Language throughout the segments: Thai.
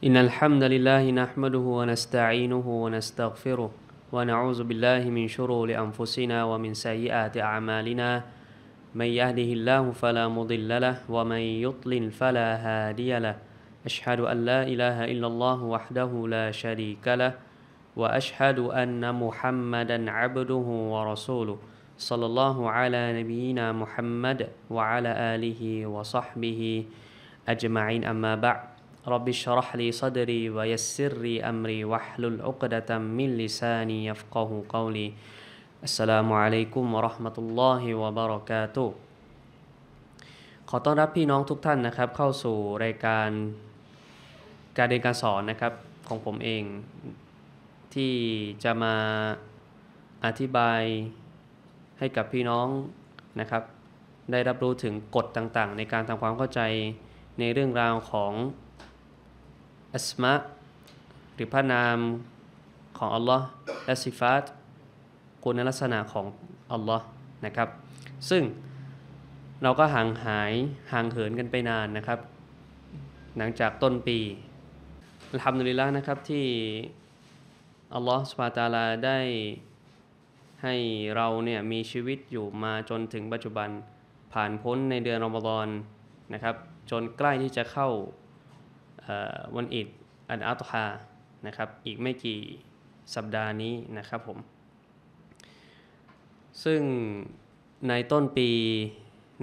إن الحمد لله نحمده ونستعينه ونستغفره ونعوذ بالله من شرور أنفسنا ومن سيئات أعمالنا من يهده الله فلا مضل له ومن يضلل فلا هادي له أشهد أن لا إله إلا الله وحده لا شريك له وأشهد أن محمدا عبده ورسوله صلى الله على نبينا محمد وعلى آله وصحبه أجمعين أما بعد رب اشرح لي صدري ويسر لي أمري واحلل عقدة من لساني يفقه قولي السلام عليكم ورحمة الله وبركاته ขอต้อนรับพี่น้องทุกท่านนะครับเข้าสู่รายการการเรียนการสอนนะครับ ของผมเอง ที่จะมาอธิบายให้กับพี่น้องนะครับ ได้รับรู้ถึงกฎต่างๆในการทำความเข้าใจในเรื่องราวของอัสมะหรือพระนามของ อัลลอฮ์และสิฟาตคุณลักษณะของ อัลลอฮ์นะครับซึ่งเราก็ห่างหายห่างเหินกันไปนานนะครับ หลังจากต้นปีทำนุลิละนะครับที่ อัลลอฮ์สุบาตาลาได้ให้เราเนี่ยมีชีวิตอยู่มาจนถึงปัจจุบันผ่านพ้นในเดือนรอมฎอนนะครับจนใกล้ที่จะเข้าวันอิดอันอัตฮานะครับ อีกไม่กี่สัปดาห์นี้นะครับผม ซึ่งในต้นปี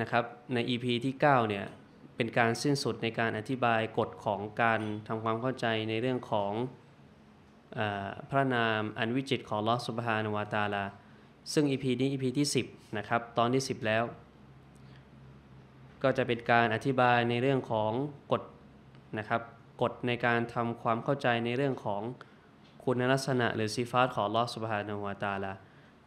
นะครับ ใน EP ที่9เนี่ย เป็นการสิ้นสุดในการอธิบายกฎของการทำความเข้าใจในเรื่องของอพระนามอันวิจิตของลอสุบฮานวาตาลา ซึ่ง EP นี้ EP ที่ 10นะครับ ตอนที่ 10 แล้ว ก็จะเป็นการอธิบายในเรื่องของกฎนะครับกฎในการทำความเข้าใจในเรื่องของคุณลักษณะ หรือซีฟาร์ของลอสุบฮานาวตาลา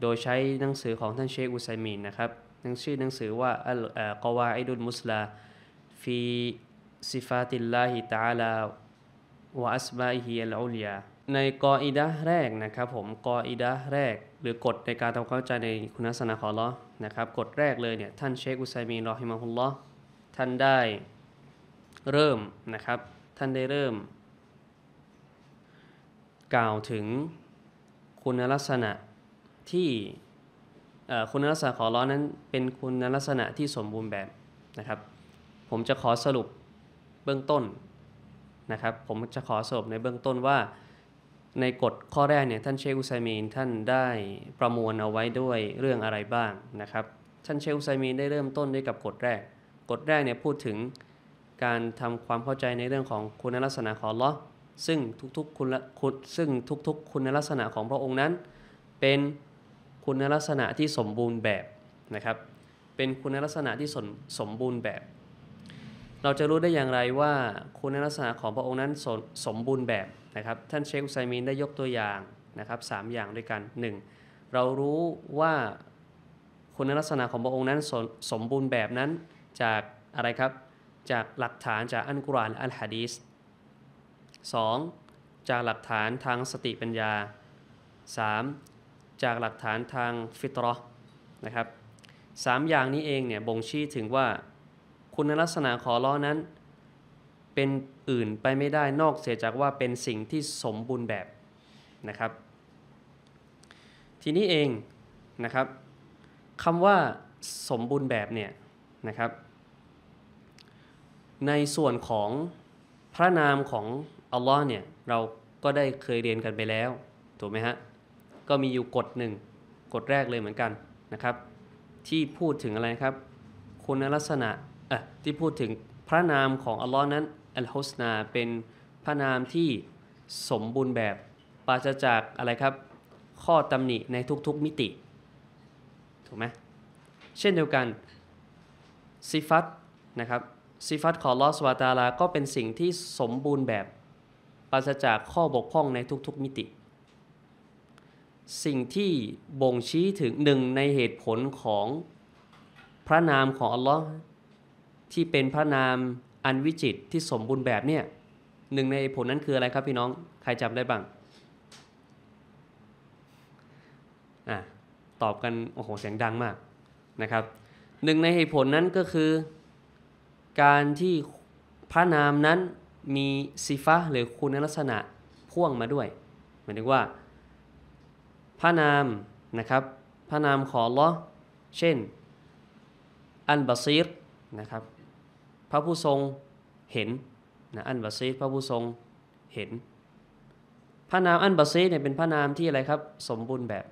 โดยใช้หนังสือของท่านเชคอุไซมินนะครับหนังชื่อหนังสือว่าอัลกวาอิดุลมุสลาฟีซิฟาติลลาฮิตาลาวาอัสบาฮิอัลอุลยา ในกออิดะแรกนะครับ ผมกออิดะแรก หรือกฎในการทำความเข้าใจในคุณลักษณะของลอนะครับกฎแรกเลยเนี่ยท่านเชค อุไซมินรอฮิมาฮุลลอท่านได้ เริ่มนะครับท่านได้เริ่ม กล่าวถึงคุณลักษณะที่คุณลักษณะของ้อนนั้นเป็นคุณลักษณะที่สมบูรณ์แบบนะครับ ผมจะขอสรุปเบื้องต้นนะครับผมจะขอสรุปในเบื้องต้นว่าในกฎข้อแรกเนี่ยท่านเชคอุัยมีนท่านได้ประมวลเอาไว้ด้วยเรื่องอะไรบ้างนะครับท่านเชคอุัยมีนได้เริ่มต้นด้วยกับกฎแรกกฎแรกเนี่ยพูดถึงการทำความเข้าใจในเรื่องของคุณลักษณะของลอซึ่งทุกๆ คุณคุณซึ่งทุกๆคุณลักษณะของพระองค์นั้น เป็นคุณลักษณะที่สมบูรณ์แบบนะครับ เป็นคุณลักษณะที่สมสมบูรณ์แบบ เราจะรู้ได้อย่างไรว่าคุณลักษณะของพระองค์นั้นสสมบูรณ์แบบนะครับท่านเชคไซมีนได้ยกตัวอย่างนะครับสอย่างด้วยกัน 1. เรารู้ว่า คุณลักษณะของพระองค์นั้นสสมบูรณ์แบบนั้นจากอะไรครับจากหลักฐานจากอัลกุรอานอัลฮะดีส 2. จากหลักฐานทางสติปัญญา 3. จากหลักฐานทางฟิตรอนะครับสามอย่างนี้เองเนี่ยบ่งชี้ถึงว่า คุณลักษณะขอร้อนั้นเป็นอื่นไปไม่ได้นอกเสียจากว่าเป็นสิ่งที่สมบูรณ์แบบนะครับ ทีนี้เองนะครับคำว่าสมบูรณ์แบบเนี่ยนะครับในส่วนของพระนามของอัลลอฮ์เนี่ย เราก็ได้เคยเรียนกันไปแล้ว ถูกไหมฮะ ก็มีอยู่กฎหนึ่งกฎแรกเลยเหมือนกันนะครับ ที่พูดถึงอะไรครับ คุณลักษณะอ่ะที่พูดถึงพระนามของอัลลอฮ์นั้นอัลฮุสนาเป็นพระนามที่สมบูรณ์แบบปราศจากอะไรครับ ข้อตำหนิในทุกๆมิติ ถูกไหมเช่นเดียวกันซิฟัตนะครับสิฟัตของลอสวาตาลาก็เป็นสิ่งที่สมบูรณ์แบบปราศจากข้อบกพร่องในทุก ๆมิติ สิ่งที่บ่งชี้ถึงหนึ่งในเหตุผลของพระนามของอัลลอฮ์ที่เป็นพระนามอันวิจิตที่สมบูรณ์แบบเนี่ยหนึ่งในผลนั้นคืออะไรครับพี่น้องใครจำได้บ้างอ่ะตอบกันโอ้โหเสียงดังมากนะครับหนึ่งในเหตุผลนั้นก็คือการที่พระนามนั้นมีสีฟาหรือคุณลักษณะพ่วงมาด้วยหมายถึงว่า พระนามนะครับพระนามของลอเช่นอันบาซีรนะครับพระผู้ทรงเห็นนะอันบาซีรพระผู้ทรงเห็น พระนามอันบาซีรเนี่ยเป็นพระนามที่อะไรครับสมบูรณ์แบบ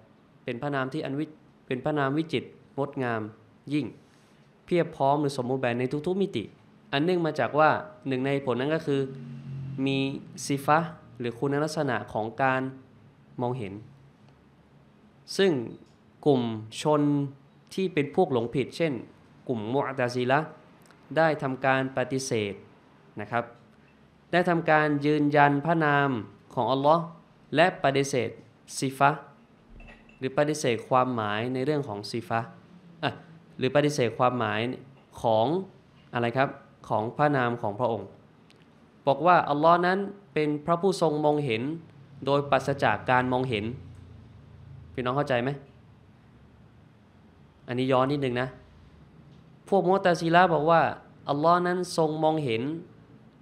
เป็นพระนามที่อันวิเป็นพระนามวิจิตรงดงามยิ่ง เพียบพร้อมหรือสมบูรณ์แบบในทุกๆมิติอันเนื่องมาจากว่าหนึ่งในผลนั้นก็คือมีซิฟะหรือคุณลักษณะของการมองเห็น ซึ่งกลุ่มชนที่เป็นพวกหลงผิด เช่น กลุ่ม มุอตซีละได้ทำการปฏิเสธนะครับ ได้ทำการยืนยันพระนามของ อัลลอฮ์และปฏิเสธซิฟะหรือปฏิเสธความหมายในเรื่องของซิฟะหรือปฏิเสธความหมายของอะไรครับของพระนามของพระองค์ บอกว่าอัลลอฮ์นั้นเป็นพระผู้ทรงมองเห็น โดยปัสจากการมองเห็นพี่น้องเข้าใจไหมอันนี้ย้อนนิดนึงนะพวกมอตาซีลาบอกว่าอัลลอฮ์นั้นทรงมองเห็น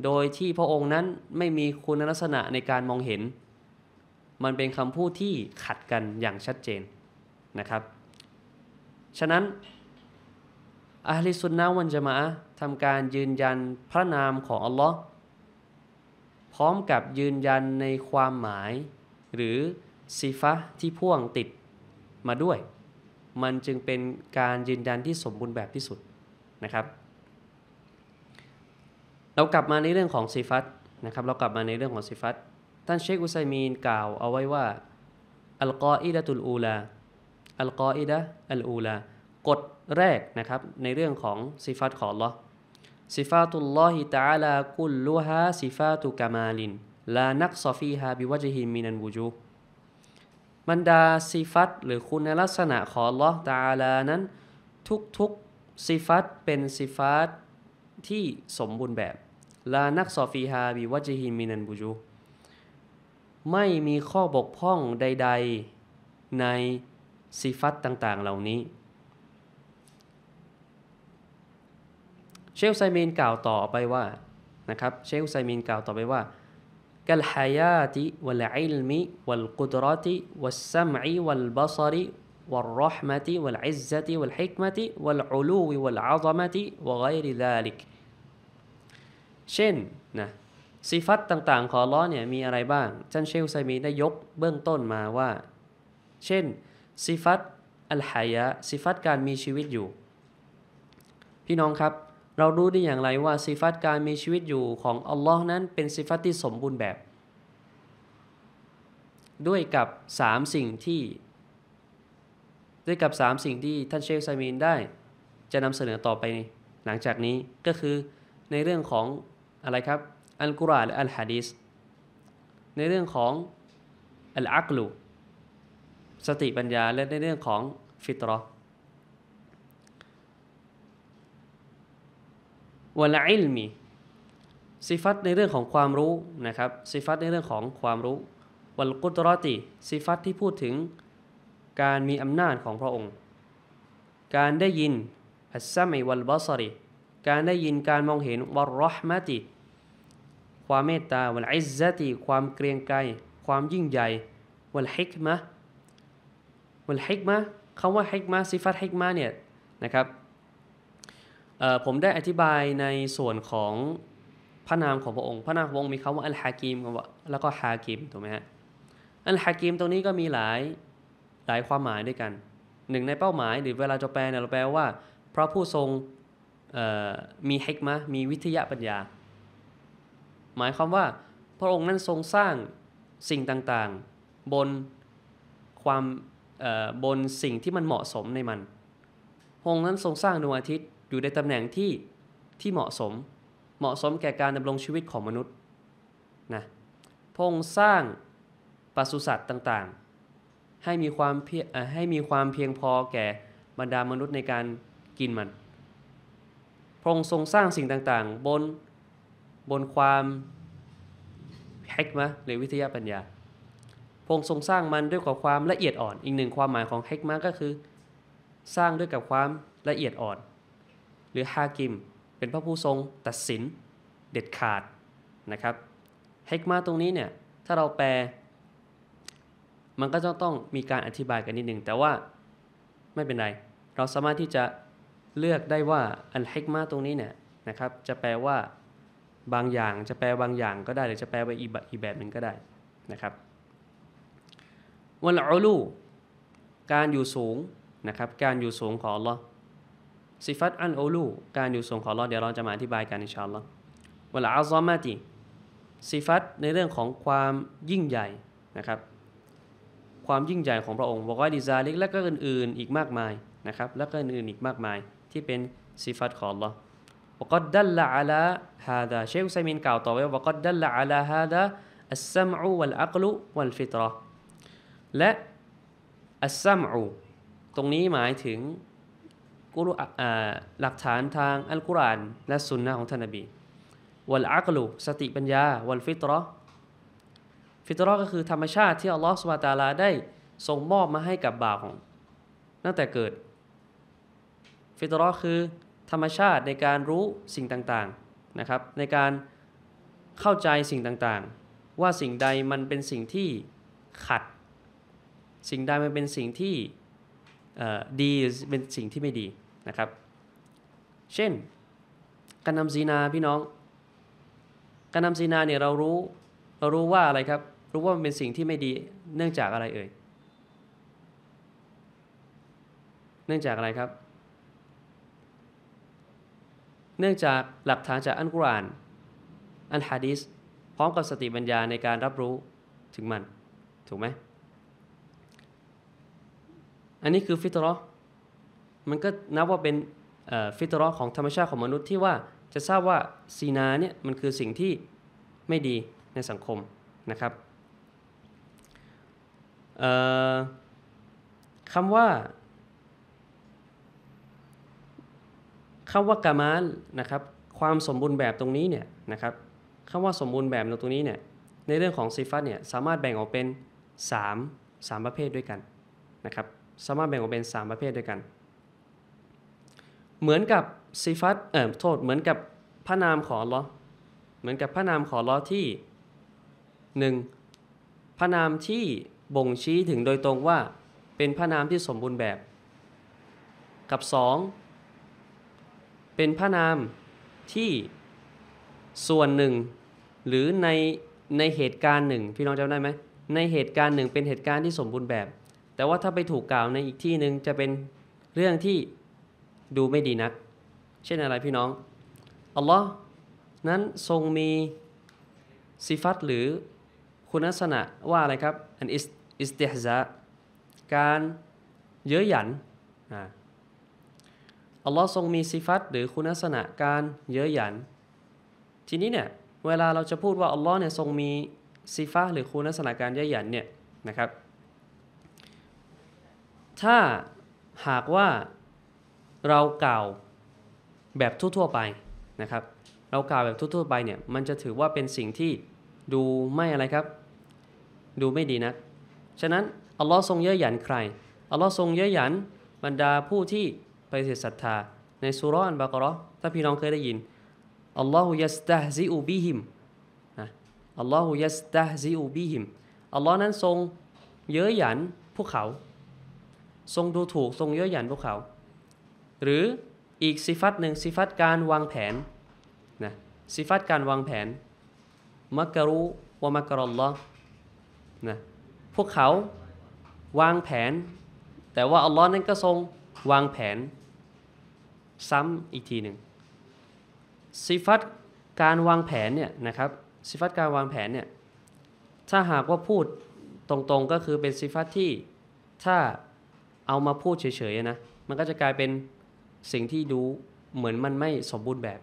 โดยที่พระองค์นั้นไม่มีคุณลักษณะในการมองเห็น มันเป็นคำพูดที่ขัดกันอย่างชัดเจนนะครับ ฉะนั้นอาลิสุนนะวันจะมาทำการยืนยันพระนามของอัลลอฮ์พร้อมกับยืนยันในความหมายหรือซีฟะที่พ่วงติดมาด้วย มันจึงเป็นการยืนยันที่สมบูรณ์แบบที่สุดนะครับเรากลับมาในเรื่องของซีฟัตนะครับเรากลับมาในเรื่องของซีฟัตท่านเชคอุซัยมีนกล่าวเอาไว้ว่าอัลกออิดะตุลอูลาอัลกออิดะอัลอูลากฎแรกนะครับในเรื่องของซีฟัตของลอซิฟาตุลลอฮิตาลาคุลลูฮาซิฟาตุกามาลินลานักซอฟีฮาบิวะจฮิมินันบูจูบรรดาซิฟัตหรือคุณลักษณะของลอตาลานั้น ทุกๆซิฟัตเป็นซิฟัตที่สมบูรณ์แบบลานักซอฟีฮาบิวะจฮิมินันบูจูไม่มีข้อบกพร่องใด ๆในซิฟัตต่าง ๆ เหล่านี้เชลไซมีนกล่าวต่อไปว่านะครับเชลไซมีนกล่าวต่อไปว่ากัลฮายาติวัลอิลมิ วัลกุดรติวัลสัมอิวัลบาซริวัลรหมติวัลอิซติวัลฮิกมติวัลอุลูวัลอาซมติวะไกรดาลิกเช่นนะสิฟัตต่างๆของล้อเนี่ยมีอะไรบ้างท่านเชลไซมีได้ยกเบื้องต้นมาว่า เช่นสิฟัตอัลฮายะสิฟัตการมีชีวิตอยู่พี่น้องครับเรารู้ได้อย่างไรว่าสิฟัตการมีชีวิตอยู่ของอัลลอฮ์นั้นเป็นสิฟัตที่สมบูรณ์แบบ ด้วยกับสามสิ่งที่ ด้วยกับสามสิ่งที่ท่านเชคซามีนได้ จะนำเสนอต่อไปหลังจากนี้ก็คือในเรื่องของอะไรครับอัลกุรอานและอัลฮะดีสในเรื่องของอัลอักลุสติปัญญาและในเรื่องของฟิตรอวลาอิลมีสิฟัตในเรื่องของความรู้นะครับสิฟัตในเรื่องของความรู้วัลกุตรอติสิฟัตที่พูดถึงการมีอำนาจของพระองค์ การได้ยินอัสซัมัยวัลบาสริการได้ยินการมองเห็นวัลรอฮมติ ความเมตตาวัลอิซติความเกรียงไกรความยิ่งใหญ่วัลฮิกมะวัลฮิกมะคำว่าฮิกมะสิฟัตฮิกมะเนี่ยนะครับผมได้อธิบายในส่วนของพระนามของพระองค์ พระนามของพระองค์มีคำว่าอัลฮากิมแล้วก็ฮากิมถูกไหมฮะ อัลฮากิมตรงนี้ก็มีหลายหลายความหมายด้วยกัน หนึ่งในเป้าหมายหรือเวลาจะแปลเนี่ยเราแปลว่าพระผู้ทรงมีเฮกมะมีวิทยาปัญญา หมายความว่าพระองค์นั้นทรงสร้างสิ่งต่างๆ บนความบนสิ่งที่มันเหมาะสมในมันพระองค์นั้นทรงสร้างดวงอาทิตย์อยู่ในตำแหน่งที่ที่เหมาะสมเหมาะสมแก่การดำรงชีวิตของมนุษย์นะพงสร้างปศุสัตว์ต่างๆ ให้มีความเพียงให้มีความเพียงพอแก่บรรดามนุษย์ในการกินมัน พงทรงสร้างสิ่งต่างๆบนบนความแฮกมะหรือวิทยาปัญญาพงทรงสร้างมันด้วยกับความละเอียดอ่อนอีกหนึ่งความหมายของแฮกมะก็คือสร้างด้วยกับความละเอียดอ่อนรือฮากิมเป็นพระผู้ทรงตัดสินเด็ดขาดนะครับเฮกมาตรงนี้เนี่ยถ้าเราแปล มันก็จะต้องมีการอธิบายกันนิดนึงแต่ว่าไม่เป็นไร เราสามารถที่จะเลือกได้ว่าอันเฮกมาตรงนี้เนี่ยนะครับจะแปลว่าบางอย่างจะแปลบางอย่างก็ได้หรือจะแปลไปอีกแบบหนึ่งก็ได้นะครับวันอัลูการอยู่สูงนะครับการอยู่สูงของอัลลอฮ์ซิฟัตอันโอลู การอยู่ทรงของลอเดี๋ยวเราจะมาอธิบายกันอินชาอัลลอฮ์วลาอัลซอมาติซิฟัตในเรื่องของความยิ่งใหญ่นะครับความยิ่งใหญ่ของพระองค์บอกว่าดีซาลิกและก็อื่นๆอีกมากมายนะครับและก็อื่นๆอีกมากมายที่เป็นซิฟัตของลรบอกว่ดัลละอัลาฮาดาเชคอุซัยมินกล่าวต่อไปว่าดัลละอัลาฮาดาอัลซัมอูวัลอักลุวัลฟิตรอและอัลซัมอูตรงนี้หมายถึงกุรอาหลักฐานทางอัลกุรอานและสุนนะของท่านนบี วัลอักลุสติปัญญา วัลฟิตรอฟิตรอก็คือธรรมชาติที่อัลลอฮฺสุบตาลาได้ทรงมอบมาให้กับบ่าวของตั้งแต่เกิดฟิตรอคือธรรมชาติในการรู้สิ่งต่างๆนะครับในการเข้าใจสิ่งต่างๆ ว่าสิ่งใดมันเป็นสิ่งที่ขัด สิ่งใดมันเป็นสิ่งที่ดีเป็นสิ่งที่ไม่ดีนะครับ เช่น การนำซีนาพี่น้อง การนำซีนาเนี่ยเรารู้ เรารู้ว่าอะไรครับ รู้ว่ามันเป็นสิ่งที่ไม่ดีเนื่องจากอะไรเอ่ย เนื่องจากอะไรครับ เนื่องจากหลักฐานจากอันกุรอาน อันฮะดิษพร้อมกับสติปัญญาในการรับรู้ถึงมันถูกไหม อันนี้คือฟิตรอมันก็นับว่าเป็นฟิตรอของธรรมชาติของมนุษย์ที่ว่าจะทราบว่าซีนาเนี่ยมันคือสิ่งที่ไม่ดีในสังคมนะครับคำว่าคำว่ากามานนะครับความสมบูรณ์แบบตรงนี้เนี่ยนะครับคำว่าสมบูรณ์แบบตรงนี้เนี่ยในเรื่องของซีฟัตเนี่ยสามารถแบ่งออกเป็น 3 3 ประเภทด้วยกันนะครับสามารถแบ่งออกเป็น 3 ประเภทด้วยกันเหมือนกับซิฟัตเอ่อโทษ เหมือนกับพระนามของลอเหมือนกับพระนามของลอที่หนึ่งพระนามที่บ่งชี้ถึงโดยตรงว่า เป็นพระนามที่สมบูรณ์แบบ กับสองเป็นพระนามที่ส่วนหนึ่ง หรือใน ในเหตุการณ์หนึ่ง พี่น้องจำได้ไหม ในเหตุการณ์หนึ่งเป็นเหตุการณ์ที่สมบูรณ์แบบ แต่ว่าถ้าไปถูกกล่าวในอีกที่หนึ่งจะเป็นเรื่องที่ดูไม่ดีนักเช่นอะไรพี่น้องอัลลอฮ์นั้นทรงมีสิฟัตหรือคุณลักษณะว่าอะไรครับอันอิสติฮะการเย้ยหยันอัลลอฮ์ทรงมีสิฟัตหรือคุณลักษณะการเย้ยหยันทีนี้เนี่ยเวลาเราจะพูดว่าอัลลอฮ์เนี่ยทรงมีสิฟัตหรือคุณลักษณะการเย้ยหยันเนี่ยนะครับ ถ้าหากว่าเรากล่าวแบบทั่วๆไปนะครับ เรากล่าวแบบทั่วๆไปเนี่ยมันจะถือว่าเป็นสิ่งที่ดูไม่อะไรครับ ดูไม่ดีนะ ฉะนั้นอัลลอฮ์ทรงเย่อหยันใคร อัลลอฮ์ทรงเย่อหยันบรรดาผู้ที่ปฏิเสธศรัทธาในสุรอันบากรอถ้าพี่น้องเคยได้ยิน อัลลอฮฺยัสตาซิอูบิฮิมนะอัลลอฮฺยัสตาซิอูบิฮิมอัลลอฮ์นั้นทรงเย้ยหยันพวกเขา ทรงดูถูกทรงเย้ยหยันพวกเขาหรืออีกสิฟัตหนึ่งสิฟัตการวางแผนนะสิฟัตการวางแผนมักกะรุวะมักกะรอลลอนะพวกเขาวางแผน แต่ว่าอัลลอฮ์นั้นก็ทรงวางแผนซ้ำอีกทีหนึ่งสิฟัตการวางแผนเนี่ยนะครับสิฟัตการวางแผนเนี่ยถ้าหากว่าพูดตรงๆก็คือเป็นสิฟัตที่ถ้าเอามาพูดเฉยๆนะมันก็จะกลายเป็นสิ่งที่รู้เหมือนมันไม่สมบูรณ์แบบ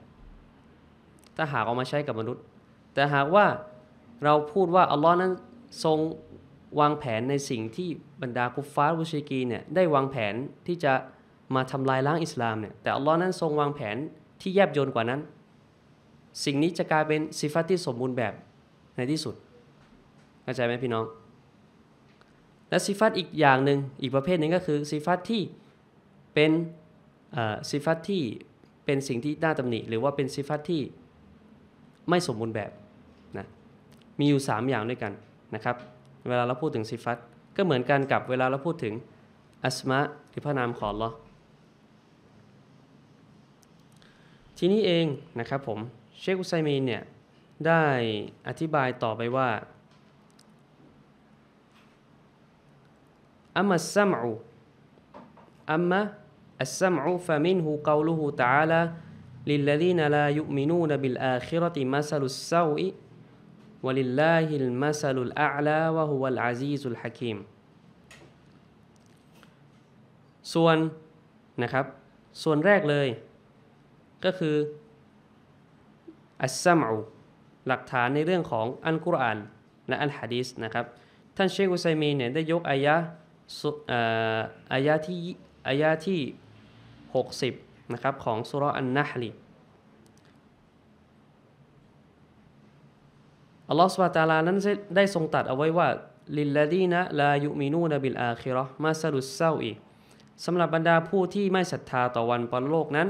ถ้าหากเอามาใช้กับมนุษย์ แต่หากว่าเราพูดว่าอัลลอฮ์นั้นทรงวางแผนในสิ่งที่บรรดากุฟฟาร์วุชิกีเนี่ยได้วางแผนที่จะมาทำลายล้างอิสลามเนี่ย แต่อัลลอฮ์นั้นทรงวางแผนที่แยบยลกว่านั้น สิ่งนี้จะกลายเป็นสิฟัตที่สมบูรณ์แบบในที่สุด เข้าใจไหมพี่น้อง และสิฟัตอีกอย่างหนึ่งอีกประเภทหนึ่งก็คือสิฟัตที่เป็นสิฟัตที่เป็นสิ่งที่น่าตำหนิหรือว่าเป็นสิฟัตที่ ไม่สมบูรณ์แบบนะมีอยู่ 3 อย่างด้วยกันนะครับเวลาเราพูดถึงสิฟัตก็เหมือนกันกับเวลาเราพูดถึงอัสมะหรือพระนามของลอทีนี้เอง นะครับผมเชคอุไซมีนเนี่ยได้อธิบายต่อไปว่าอัมมัสซัมอูอัมมะอัสซัมอุฟะมินหูกาลู ل ูตาลาลิลลา ن ี ا ลายุมินูนบิลอาค ل รติมัสล ل สซาอิวล ا ل ลาฮิลมัสลุลอาลาวะฮุส่วน นะครับ ส่วนแรกเลย ก็คืออัสซัมอูหลักฐานในเรื่องของอันกุรอานและอันฮะดีสนะครับ ท่านเชคอุไยมีเนี่ย ได้ยกอายะอายะที่อายะที่60นะครับของสุรอันนะฮลีอัลลอฮฺสุบตาลานั้นได้ทรงตัดเอาไว้ว่าลิลลาดีนะลายุมินูนบิลอาคิรอมาสรุสเซาอีสำหรับบรรดาผู้ที่ไม่ศรัทธาต่อวันปรโลกนั้น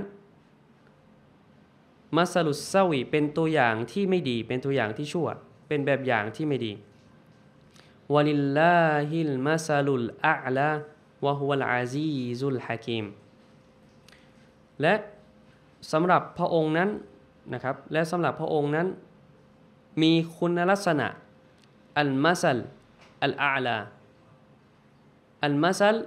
มาสลุสเซาอีเป็นตัวอย่างที่ไม่ดีเป็นตัวอย่างที่ชั่วเป็นแบบอย่างที่ไม่ดีวะลิลลาฮิลมาสลุลอาลาวะฮุวลอาซีซุลฮะกิมและสำหรับพระองค์นั้นนะครับและสำหรับพระองค์นั้น มีคุณลักษณะอัลมาซัลอัลอาลาอัลมาซัล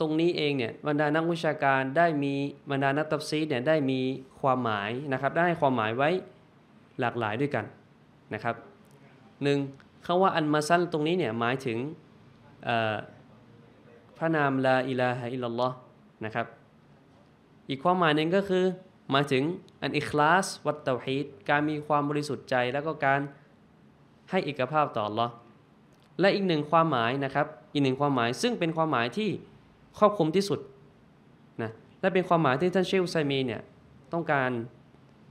ตรงนี้เองเนี่ยบรรดานักวิชาการได้มีบรรดานักตัฟซีเนี่ยได้มีความหมายนะครับได้ให้ความหมายไว้หลากหลายด้วยกันนะครับหนึ่งคำว่าอันมาซัลตรงนี้เนี่ยหมายถึงพระนามลาอิลาฮะอิลลอห์นะครับอีกความหมายหนึ่งก็คือหมายถึงอันอิคลาสวัตเตาฮีดการมีความบริสุทธิ์ใจ แล้วก็การให้เอกภาพต่อหรอและอีกหนึ่งความหมายนะครับ อีกหนึ่งความหมายซึ่งเป็นความหมายที่ครอบคลุมที่สุดนะและเป็นความหมายที่ ท่านเชลไซมีเนี่ยต้องการ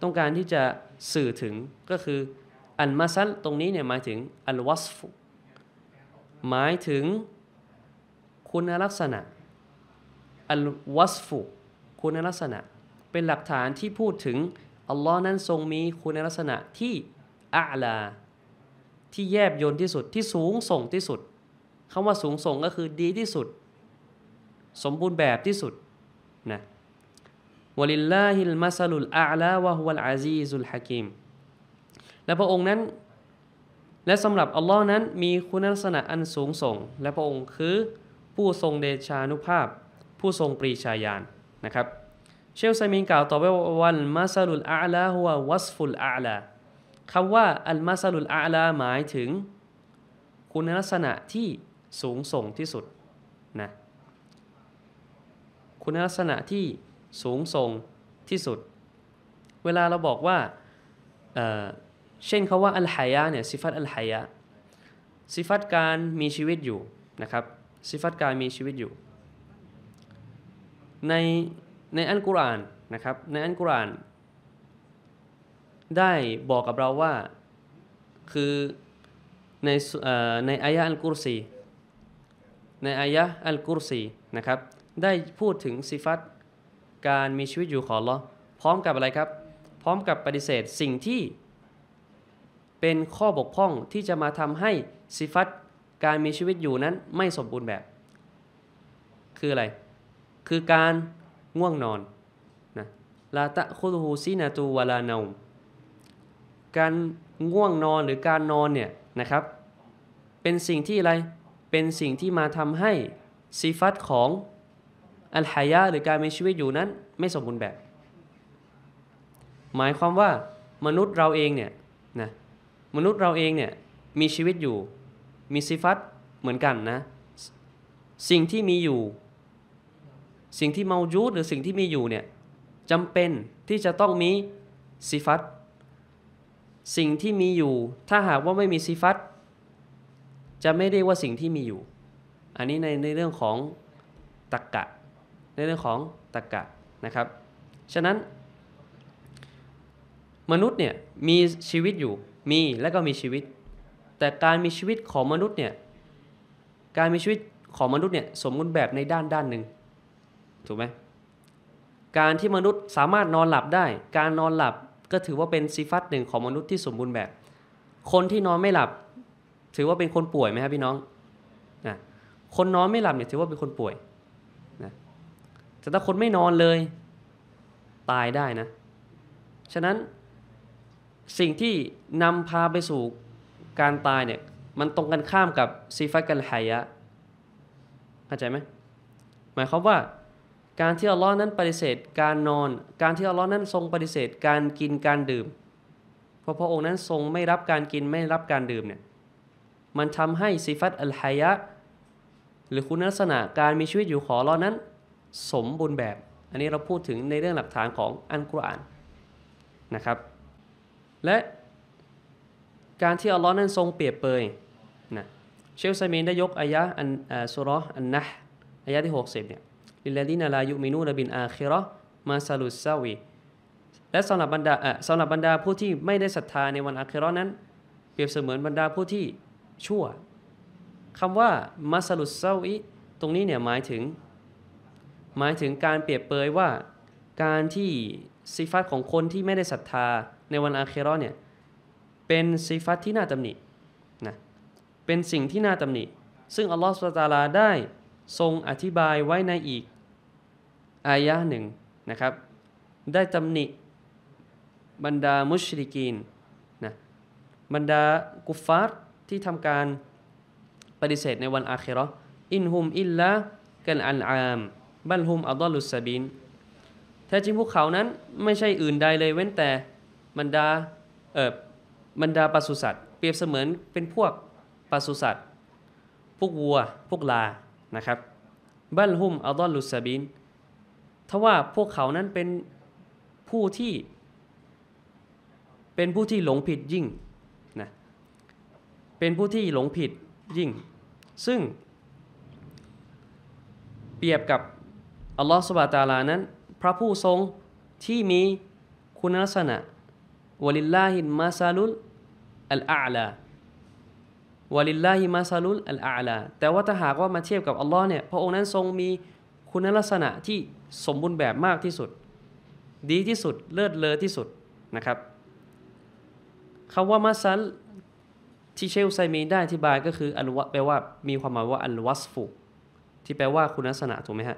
ต้องการที่จะสื่อถึงก็คืออันมาซัลตรงนี้เนี่ยหมายถึงอัลวัสฟหมายถึงคุณลักษณะอัลวัสฟุคุณลักษณะเป็นหลักฐานที่พูดถึงอัลลอฮ์นั้นทรงมีคุณลักษณะที่อาลา ที่แยบยนที่สุดที่สูงส่งที่สุด คำว่าสูงส่งก็คือดีที่สุด สมบูรณ์แบบที่สุดนะวลิลลาฮิลมัสลุลอาลาวะฮุวัลอาซีซุลฮะกิมและพระองค์นั้นและสาหรับอัลลอฮ์นั้นมีคุณลักษณะอันสูงส่ง และพระองค์คือผู้ทรงเดชานุภาพ ผู้ทรงปรีชาญาณนะครับเชลไซมินกล่าวต่อไปว่าวันมาซาลุลอาลาฮัววัสฟุลอาลาคำว่าอัลมาซาลุลอาลาหมายถึง คุณลักษณะที่สูงส่งที่สุดนะคุณลักษณะที่สูงส่งที่สุด เวลาเราบอกว่าเเช่นคาว่าอัลฮายะเนี่ยสิฟัตอัลฮายะสิฟัตการมีชีวิตอยู่นะครับสิฟัตการมีชีวิตอยู่ในในอันกุรานนะครับในอันกุรานได้บอกกับเราว่า คือ ในในอายะอัลกุรซีในอายะอัลกุรซีนะครับได้พูดถึงสิฟัตการมีชีวิตอยู่ของเราพร้อมกับอะไรครับ พร้อมกับปฏิเสธสิ่งที่เป็นข้อบกพร่องที่จะมาทำให้สิฟัตการมีชีวิตอยู่นั้นไม่สมบูรณ์แบบ คืออะไรคือการง่วงนอนนะ ลาตะคุลูซีนาตูวาลานาอมการง่วงนอนหรือการนอนเนี่ยนะครับ เป็นสิ่งที่อะไร เป็นสิ่งที่มาทำให้ซีฟัตของอัลฮายะหรือการมีชีวิตอยู่นั้นไม่สมบูรณ์แบบ หมายความว่ามนุษย์เราเองเนี่ยนะ มนุษย์เราเองเนี่ยมีชีวิตอยู่มีซีฟัตเหมือนกันนะ สิ่งที่มีอยู่สิ่งที่เมายูดหรือสิ่งที่มีอยู่เนี่ยจำเป็นที่จะต้องมีสิฟัตสิ่งที่มีอยู่ ถ้าหากว่าไม่มีสิฟัตจะไม่ได้ว่าสิ่งที่มีอยู่ อันนี้ในในเรื่องของตักกะ ในเรื่องของตักกะนะครับฉะนั้น มนุษย์เนี่ยมีชีวิตอยู่มีและก็มีชีวิต แต่การมีชีวิตของมนุษย์เนี่ยการมีชีวิตของมนุษย์เนี่ยสมบูรณ์แบบในด้านด้านหนึ่งถูกไหมการที่มนุษย์สามารถนอนหลับได้ การนอนหลับก็ถือว่าเป็นซีฟัตหนึ่งของมนุษย์ที่สมบูรณ์แบบ คนที่นอนไม่หลับ ถือว่าเป็นคนป่วยไหมครับพี่น้องนะคนนอนไม่หลับเนี่ยถือว่าเป็นคนป่วยนะแต่ถ้าคนไม่นอนเลยตายได้นะ ฉะนั้น สิ่งที่นำพาไปสู่การตายเนี่ยมันตรงกันข้ามกับซีฟัตกันหายะเข้าใจไหมหมายความว่าการที่อัลลอฮ์นั้นปฏิเสธการนอน การที่อัลลอฮ์นั้นทรงปฏิเสธการกินการดื่ม เพราะพระองค์นั้นทรงไม่รับการกินไม่รับการดื่มเนี่ย มันทำให้สิฟัตอัลฮายะหรือคุณลักษณะการมีชีวิตอยู่ของอัลลอฮ์นั้น สมบูรณ์แบบ อันนี้เราพูดถึงในเรื่องหลักฐานของอัลกุรอานนะครับ และการที่อัลลอฮ์นั้นทรงเปรียบเปยนะเชลซามีนได้ยกอายะอันสุรออันนะอายะที่ 60เนี่ยลิลดินาลายุมินูนบินอาคิรอมาซาลุสซาวีและสำหรับบรรดาสำหรับบรรดาผู้ที่ไม่ได้ศรัทธาในวันอาคิรอนั้นเปรียบเสมือนบรรดาผู้ที่ชั่วคำว่ามาซาลุสซาวีตรงนี้เนี่ยหมายถึง หมายถึงการเปรียบเปยว่า การที่ซีฟัตของคนที่ไม่ได้ศรัทธาในวันอาคครอเนี่ยเป็นซีฟัตที่น่าตำหนินะเป็นสิ่งที่น่าตำหนิซึ่งอัลลอฮฺสุลตาราได้ทรงอธิบายไว้ในอีกอายะหนึ่งนะครับได้ตำหนิ บรรดามุชริกีนนะบรรดากุฟาร์ที่ทำการปฏิเสธในวันอาคิรออินฮุมอิลละกันอันอาม บัลฮุมอัลลอุสซาบินแท้จริงพวกเขานั้นไม่ใช่อื่นใดเลยเว้นแต่บรรดา เออบรรดาปศุสัตว์ เปรียบเสมือนเป็นพวกปศุสัตว์พวกวัวพวกลานะครับบัลฮุมอัลลอลุสซาบินทว่าพวกเขานั้นเป็นผู้ที่เป็นผู้ที่หลงผิดยิ่งนะเป็นผู้ที่หลงผิดยิ่ง ซึ่งเปรียบกับอัลลอฮฺสุบะตาลานั้นพระผู้ทรงที่มีคุณลักษณะวลิลลาฮิมาซาลุลอัลอาลาวลิลลาฮิมาซาลุลอัลอาลาแต่ว่าถ้าหากว่ามาเทียบกับอัลลอฮ์เนี่ยพระองค์นั้นทรงมีคุณลักษณะที่สมบูรณ์แบบมากที่สุด ดีที่สุด เลิศเลอที่สุดนะครับคำว่ามาซัลที่เชลไซมีได้อธิบายก็คืออัลวะแปลว่ามีความหมายว่าอัลวัสฟุที่แปลว่าคุณลักษณะถูกไหมฮะ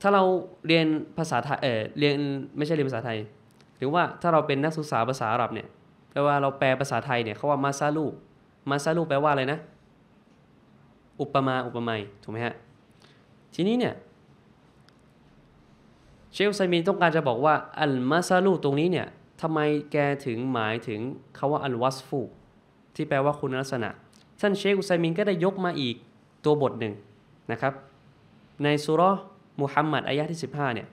ถ้าเราเรียนภาษาไทยเออเรียนไม่ใช่เรียนภาษาไทย หรือว่าถ้าเราเป็นนักศึกษาภาษาอาหรับเนี่ยแปลว่าเราแปลภาษาไทยเนี่ยเขาว่ามาซาลูมาซาลูแปลว่าอะไรนะอุปมาอุปไมยถูกไหมฮะทีนี้เนี่ยเชลไซมีนต้องการจะบอกว่าอัลมาซาลูตรงนี้เนี่ยทำไมแกถึงหมายถึงคาว่าอัลวัสฟูที่แปลว่าคุณลักษณะท่านเชคอุไซมินก็ได้ยกมาอีกตัวบทหนึ่งนะครับในสุรมุฮัมมัดอายะที่ 15 เนี่ย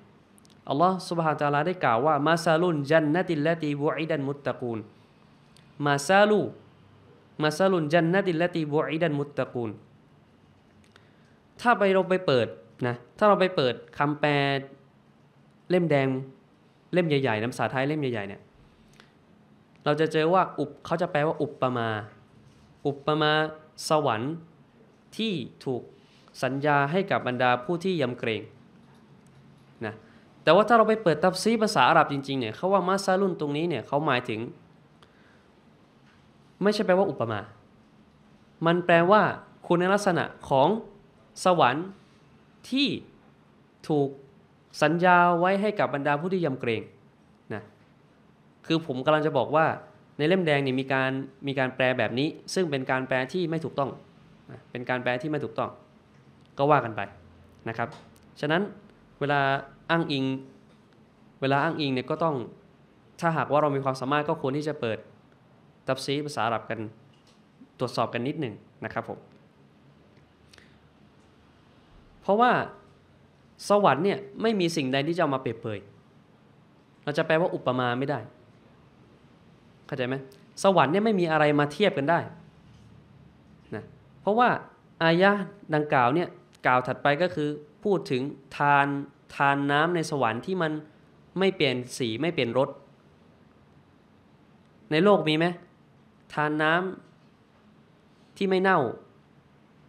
อัลลอฮ์สุบฮานตะลาได้กล่าวว่ามาซาลุนจันนติละตีบุอิดันมุตตะกูลมาซาลูมาซาลุนจันนติละตีบุอิดันมุตตะกูลถ้าไปเราไปเปิดนะถ้าเราไปเปิดคำแปลเล่มแดงเล่มใหญ่ๆนะภาษาไทยเล่มใหญ่ๆเนี่ยเราจะเจอว่าอุปเขาจะแปลว่าอุปมา อุปมาสวรรค์ ที่ถูกสัญญาให้กับบรรดาผู้ที่ยำเกรงนะแต่ว่าถ้าเราไปเปิดตับซีภาษาอาหรับจริงๆเนี่ยเขาว่ามาซาลุนตรงนี้เนี่ยเขาหมายถึง ไม่ใช่แปลว่าอุปมา มันแปลว่าคุณลักษณะของสวรรค์ที่ถูกสัญญาไว้ให้กับบรรดาผู้ที่ยำเกรงนะคือผมกำลังจะบอกว่า ในเล่มแดงนี่มีการมีการแปลแบบนี้ ซึ่งเป็นการแปลที่ไม่ถูกต้องนะเป็นการแปลที่ไม่ถูกต้อง ก็ว่ากันไปนะครับ ฉะนั้นเวลาอ้างอิง เวลาอ้างอิงเนี่ยก็ต้องถ้าหากว่าเรามีความสามารถก็ควรที่จะเปิด ตับซีภาษาอับกัน ตรวจสอบกันนิดหนึ่งนะครับผมเพราะว่า สวรรค์เนี่ยไม่มีสิ่งใดที่จะมาเปรียบเปยเราจะแปลว่าอุปมาไม่ได้ เข้าใจไหมสวรรค์เนี่ยไม่มีอะไรมาเทียบกันได้นะเพราะว่าอายะดังกล่าวเนี่ยกล่าวถัดไปก็คือ พูดถึงทานทานน้ำในสวรรค์ที่มันไม่เปลี่ยนสีไม่เปลี่ยนรสในโลกมีไหมทานน้ำที่ไม่เน่า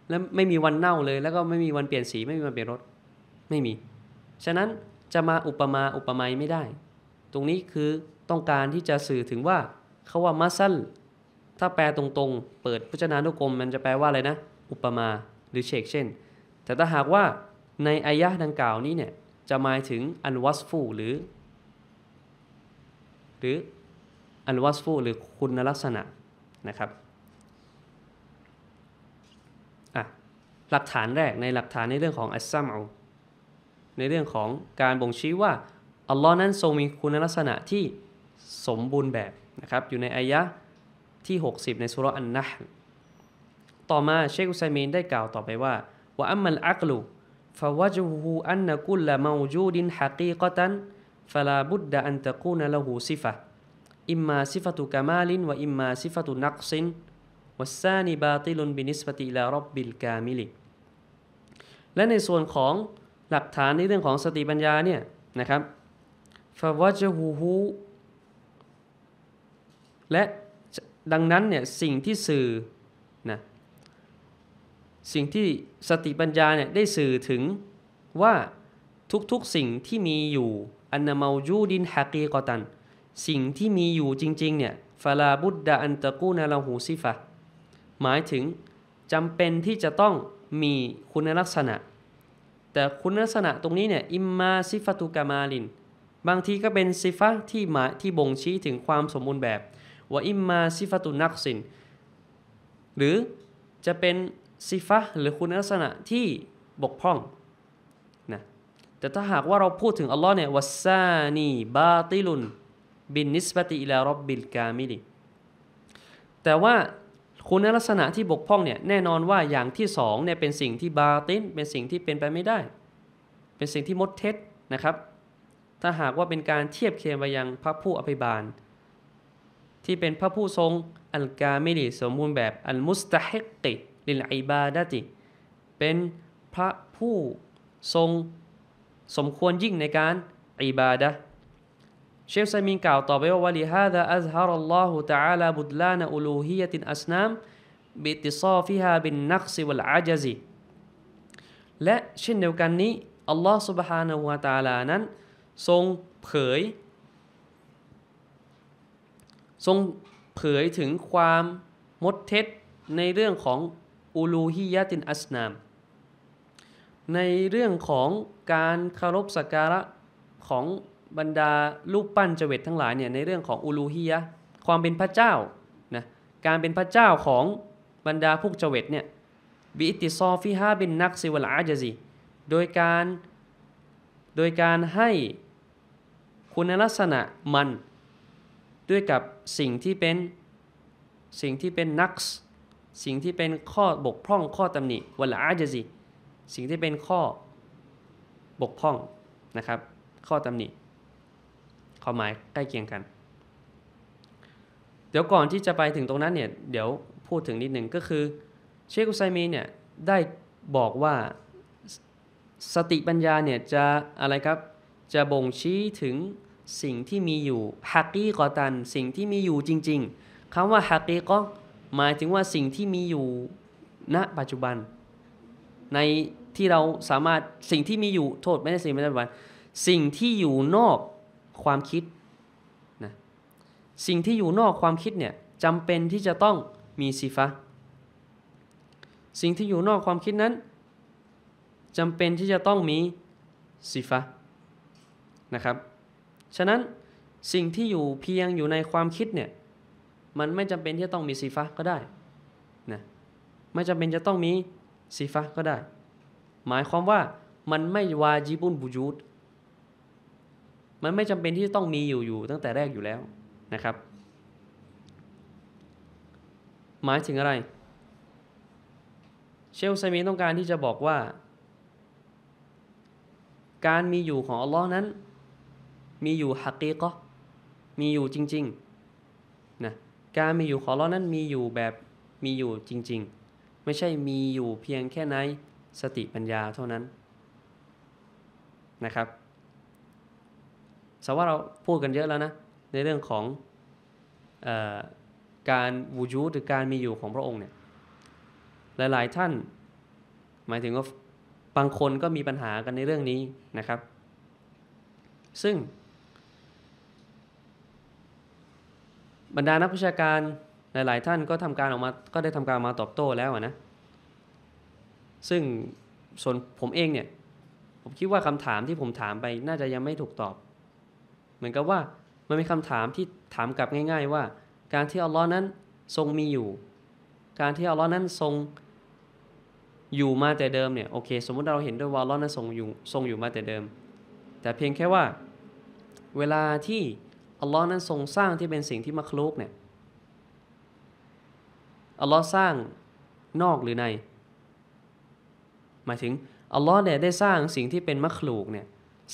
แล้วไม่มีวันเน่าเลย แล้วก็ไม่มีวันเปลี่ยนสีไม่มีวันเปลี่ยนรสไม่มี ฉะนั้นจะมาอุปมาอุปไมยไม่ได้ ตรงนี้คือต้องการที่จะสื่อถึงว่าเขาว่ามัสันถ้าแปลตรงๆ เปิดพจนานุกรม มันจะแปลว่าอะไรนะ อุปมาหรือเชกเช่น แต่ถ้าหากว่าในอายะดังกล่าวนี้เนี่ยจะหมายถึงอันวัสฟูหรือ หรืออันวัสฟูหรือคุณลักษณะนะครับหลักฐานแรกในหลักฐานในเรื่องของอัสซัมเอาในเรื่องของการบ่งชี้ว่า อัลลอฮ์นั้นทรงมีคุณลักษณะที่สมบูรณ์แบบนะครับอยู่ในอายะที่ 60 ในสุรอันนะห์ต่อมาเชคอุซัยมีนได้กล่าวต่อไปว่าว่าอัมมัลอักลูฟาวจูฮูอันนกุลละมาจูดินฮักีกตันฟลาบุดดะอันตะกูนละหูซิฟะ อิมมาซิฟะตุกามาลินวะอิมมาซิฟะตุนักซินวัสซานีบาติลุนบินิสปติลารอบบิลกามิลิ และในส่วนของหลักฐานในเรื่องของสติปัญญาเนี่ยนะครับฟาวะจฮูฮูและดังนั้นเนี่ยสิ่งที่สื่อนะสิ่งที่สติปัญญาเนี่ยได้สื่อถึงว่าทุกๆสิ่งที่มีอยู่อันนามาจูดินฮากีกอตัน สิ่งที่มีอยู่จริงๆเนี่ยฟาลาบุดดาอันตะกูนาลาหูซิฟะหมายถึงจำเป็นที่จะต้องมีคุณลักษณะแต่คุณลักษณะตรงนี้เนี่ยอิมมาซิฟตุกามาลิน บางทีก็เป็นซิฟะที่หมายที่บ่งชี้ถึงความสมบูรณ์แบบว่าอิมมาซิฟตุนักสินหรือจะเป็นซิฟะหรือคุณลักษณะที่บกพร่องนะแต่ถ้าหากว่าเราพูดถึงอัลลอฮ์เนี่ยวัซานีบาติลุนบินนิสบติอิลารอบบิลกามิลีแต่ว่าคุณลักษณะที่บกพร่องเนี่ยแน่นอนว่าอย่างที่สองเนี่ยเป็นสิ่งที่บาตินเป็นสิ่งที่เป็นไปไม่ได้ เป็นสิ่งที่มดเท็จนะครับ ถ้าหากว่าเป็นการเทียบเคียงไปยังพระผู้อภิบาล ที่เป็นพระผู้ทรงอัลกามิลิสมบูรณ์แบบอัลมุสตาฮิกติลิลอิบาดติเป็นพระผู้ทรงสมควรยิ่งในการอิบาดะเชฟไซมินกล่าวต่อไปว่าวะลิฮาดะอัซฮารัลลอฮุตะอาลาบุดลานอูลูฮียตินอัสนามบิติซอฟิฮาบินนักซิวัลอาจาซีและเช่นเดียวกันนี้อัลลอฮุ سبحانه และ تعالى นั้น ทรงเผย ทรงเผยถึงความ มดเท็จในเรื่องของอูลูฮียะตินอัสนาม ในเรื่องของ การคารพสักการะของบรรดาลูกปั้นจเจวิตทั้งหลายเนี่ยในเรื่องของอูลูฮียะความเป็นพระเจ้านะการเป็นพระเจ้าของบรรดาพวกจเจวิตเนี่ยบิอิติซอฟิฮาบินนักซิวลอาจซีโดยการ โดยการให้คุณลักษณะมันด้วยกับสิ่งที่เป็นสิ่งที่เป็นนักสิ่งที่เป็นข้อบกพร่อง ข้อตำหนิวลาอาจซีสิ่งที่เป็นข้อบกพร่องนะครับข้อตำหนิความหมายใกล้เคียงกัน เดี๋ยวก่อนที่จะไปถึงตรงนั้นเนี่ยเดี๋ยวพูดถึงนิดหนึ่งก็คือเชคุไซมีเนี่ยได้บอกว่าสติปัญญาเนี่ยจะอะไรครับจะบ่งชี้ถึงสิ่งที่มีอยู่ฮักกี้กอตันสิ่งที่มีอยู่จริงๆ คำว่าฮักกี้ก็หมายถึงว่าสิ่งที่มีอยู่ณปัจจุบันในที่เราสามารถสิ่งที่มีอยู่โทษไม่ได้สิ่งปัจจุบัน สิ่งที่อยู่นอกความคิดนะสิ่งที่อยู่นอกความคิดเนี่ยจำเป็นที่จะต้องมีซีฟะสิ่งที่อยู่นอกความคิดนั้นจำเป็นที่จะต้องมีซีฟะนะครับฉะนั้นสิ่งที่อยู่เพียงอยู่ในความคิดเนี่ยมันไม่จำเป็นที่จะต้องมีซีฟะก็ได้นะไม่จำเป็นจะต้องมีซีฟะก็ได้ หมายความว่ามันไม่วาจิบุนบูยูดมันไม่จำเป็นที่จะต้องมีอยู่อยู่ตั้งแต่แรกอยู่แล้วนะครับ หมายถึงอะไรเชลซมีต้องการที่จะบอกว่า การมีอยู่ของอัลลอฮ์นั้น มีอยู่ฮักกีก็มีอยู่จริงๆนะการมีอยู่ของอัลลอฮ์นั้นมีอยู่แบบมีอยู่จริง ๆ ไม่ใช่มีอยู่เพียงแค่ใน สติปัญญาเท่านั้น นะครับสต่ว่าเราพูดกันเยอะแล้วนะ ในเรื่องของอการวูจูหรือการมีอยู่ของพระองค์เนี่ยหลาย ๆ ท่าน หมายถึงว่าบางคนก็มีปัญหากันในเรื่องนี้นะครับ ซึ่ง บรรดานักวิชาการหลาย ๆ ท่านก็ทำการออกมาก็ได้ทำการมาตอบโต้แล้วนะซึ่งส่วนผมเองเนี่ยผมคิดว่าคำถามที่ผมถามไปน่าจะยังไม่ถูกตอบเหมือนกับว่า มันมีคำถามที่ถามกลับง่าย ๆ ว่า การที่อัลลอฮ์นั้นทรงมีอยู่ การที่อัลลอฮ์นั้นทรงอยู่มาแต่เดิมเนี่ยโอเคสมมุติเราเห็นด้วยว่าอัลลอฮ์นั้นทรงอยู่ทรงอยู่มาแต่เดิม แต่เพียงแค่ว่า เวลาที่อัลลอฮ์นั้นทรงสร้างที่เป็นสิ่งที่มาคลุกเนี่ยอัลลอฮ์สร้างนอกหรือใน หมายถึงอัลลอฮ์เนี่ยได้สร้างสิ่งที่เป็นมัคลูกเนี่ย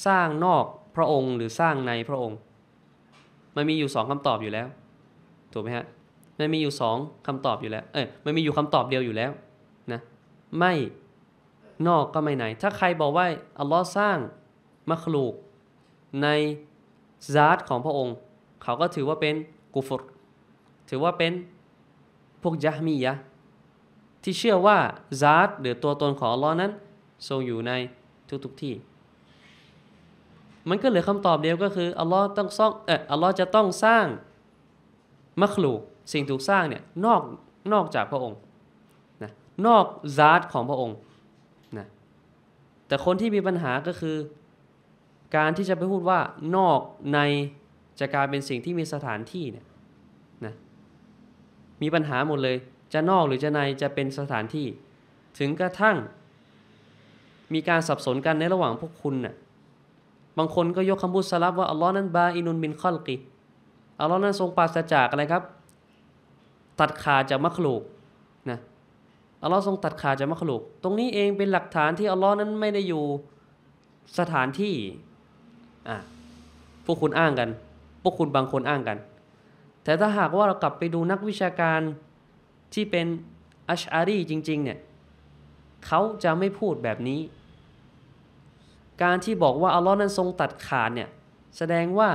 สร้างนอกพระองค์หรือสร้างในพระองค์มันมีอยู่สองคำตอบอยู่แล้วถูกไหมฮะมันมีอยู่สองคำตอบอยู่แล้วเอ้ยมันมีอยู่คำตอบเดียวอยู่แล้วนะไม่นอกก็ไม่ไหน ถ้าใครบอกว่าอัลลอฮ์สร้างมัคลูก ในซาตของพระองค์ เขาก็ถือว่าเป็นกูฟรถือว่าเป็นพวกยะมียะที่เชื่อว่าซาตหรือตัวตนของอัลลอฮ์นั้น ทรงอยู่ในทุกๆที่มันก็เหลือคำตอบเดียวก็คืออัลลอฮ์ต้องสร้างเอออัลลอฮ์จะต้องสร้างมัคลูสิ่งถูกสร้างเนี่ยนอกนอกจากพระองค์นะนอกซาตของพระองค์นะแต่คนที่มีปัญหาก็คือ การที่จะไปพูดว่านอกในจะกลายเป็นสิ่งที่มีสถานที่เนี่ยนะมีปัญหาหมดเลย จะนอกหรือจะในจะเป็นสถานที่ ถึงกระทั่ง มีการสับสนกันในระหว่างพวกคุณนะ่ะบางคนก็ยกคำพูดสลับว่าอัลลอฮ์นั้นบาอินุนบินคอลกิอัลลอฮ์นั้น ทรงปราศจากอะไรครับ ตัดขาดจากมัคลูกนะ อัลลอฮ์ทรงตัดขาดจากมัคลูกตรงนี้เองเป็นหลักฐานที่อัลลอฮ์นั้นไม่ได้อยู่สถานที่อ่ะพวกคุณอ้างกัน พวกคุณบางคนอ้างกัน แต่ถ้าหากว่าเรากลับไปดูนักวิชาการที่เป็นอัชอารีจริงๆเนี่ยเขาจะไม่พูดแบบนี้การที่บอกว่าอัลลอฮ์นั้นทรงตัดขาดเนี่ยแสดงว่า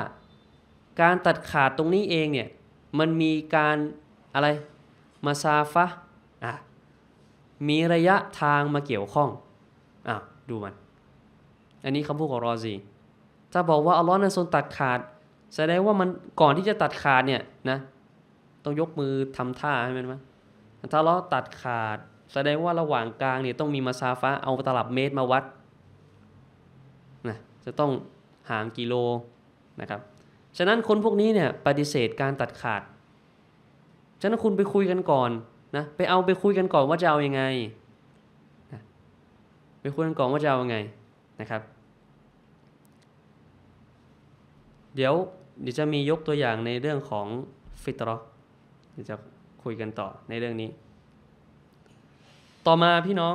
การตัดขาดตรงนี้เองเนี่ยมันมีการอะไรมาซาฟะอ่ะมีระยะทางมาเกี่ยวข้องอ่ะดูมันอันนี้คำพูดของรอซีถ้าบอกว่าอัลลอฮ์นั้นทรงตัดขาดแสดงว่ามันก่อนที่จะตัดขาดเนี่ยนะต้องยกมือทำท่าให้มันมถ้าเราตัดขาด แสดงว่าระหว่างกลางเนี่ยต้องมีมาซาฟะเอาตลับเมตรมาวัดจะต้องห่างกิโลนะครับ ฉะนั้นคนพวกนี้เนี่ยปฏิเสธการตัดขาด ฉะนั้นคุณไปคุยกันก่อนนะไปเอาไปคุยกันก่อนว่าจะเอาอยัางไงนะไปคุยกันก่อนว่าจะเอาอยัางไงนะครับ เดี๋ยวเดี๋ยวจะมียกตัวอย่างในเรื่องของฟิตรอเดี๋ยวจะคุยกันต่อในเรื่องนี้ ต่อมาพี่น้อง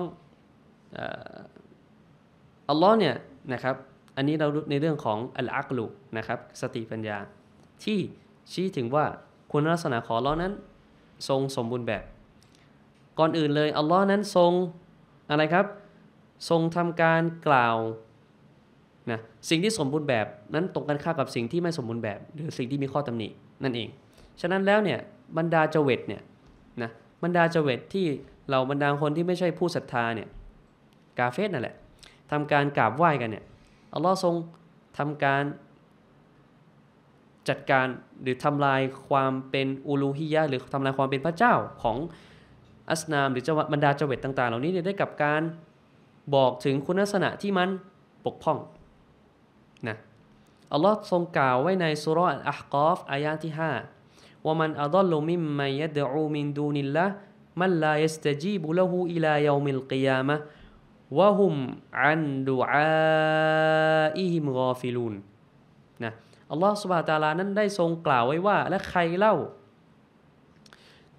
อัลลอฮ์เนี่ยนะครับอันนี้เราในเรื่องของอัลอักลุนะครับสติปัญญา ที่ชี้ถึงว่าคุณลักษณะของลอนั้น ทรงสมบูรณ์แบบ ก่อนอื่นเลยอัลลอฮ์นั้นทรงอะไรครับ ทรงทำการกล่าวนะสิ่งที่สมบูรณ์แบบนั้นตรงกันข้ามกับสิ่งที่ไม่สมบูรณ์แบบหรือสิ่งที่มีข้อตำหนินั่นเองฉะนั้นแล้วเนี่ยบรรดาเจเวตเนี่ยนะบรรดาเจเวตที่เราบรรดาคนที่ไม่ใช่ผู้ศรัทธาเนี่ยกาเฟสนั่นแหละทำการกราบไหว้กันเนี่ยอัลลอฮ์ทรงทำการจัดการหรือทำลายความเป็นอูลูฮิยะหรือทำลายความเป็นพระเจ้าของอัสนามหรือบรรดาจเจวิตต่างๆเหล่านี้ ได้กับการบอกถึงคุณลักษณะที่มันปกพ้องนะอัลลอฮ์ทรงกล่าวไว้ในสุรอัลอะฮ์กอฟอายาที่ 5ว่ามันอัลลอฮ์มิมมายะดอูมินดูนิลละมันลายสตจีบุลหูอิลายอมิลกิยามะวะฮุมอันดูอาอิฮิมกอฟิลูนนะอัลลอฮฺสุบฮฺตาลา นั้นได้ทรงกล่าวไว้ว่า และใครเล่า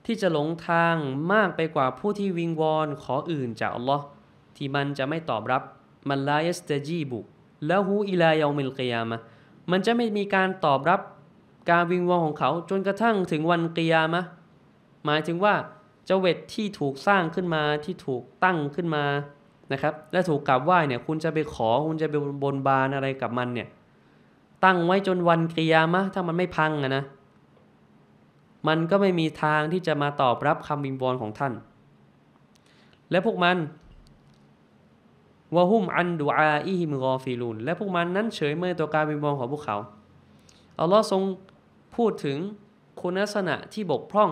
ที่จะหลงทางมากไปกว่าผู้ที่วิงวอนขออื่นจากอัลลอฮ์ที่มันจะไม่ตอบรับ มันลายสตจีบุแล้วหูอิลายอมิลกิยามะ มันจะไม่มีการตอบรับ การวิงวอนของเขา จนกระทั่งถึงวันกิยามะ หมายถึงว่าเจเวตที่ถูกสร้างขึ้นมาที่ถูกตั้งขึ้นมานะครับและถูกกราบไหว้เนี่ยคุณจะไปขอคุณจะไปบนบานอะไรกับมันเนี่ยตั้งไว้จนวันกิยามะถ้ามันไม่พังอะนะมันก็ไม่มีทางที่จะมาตอบรับคำวิงวอนของท่าน และพวกมันวะฮุมอันดูอาอิฮิมกอฟิลูน และพวกมันนั้นเฉยเมยตัวการวิงวอนของพวกเขาอัลลอฮ์ทรงพูดถึงคุณลักษณะที่บกพร่อง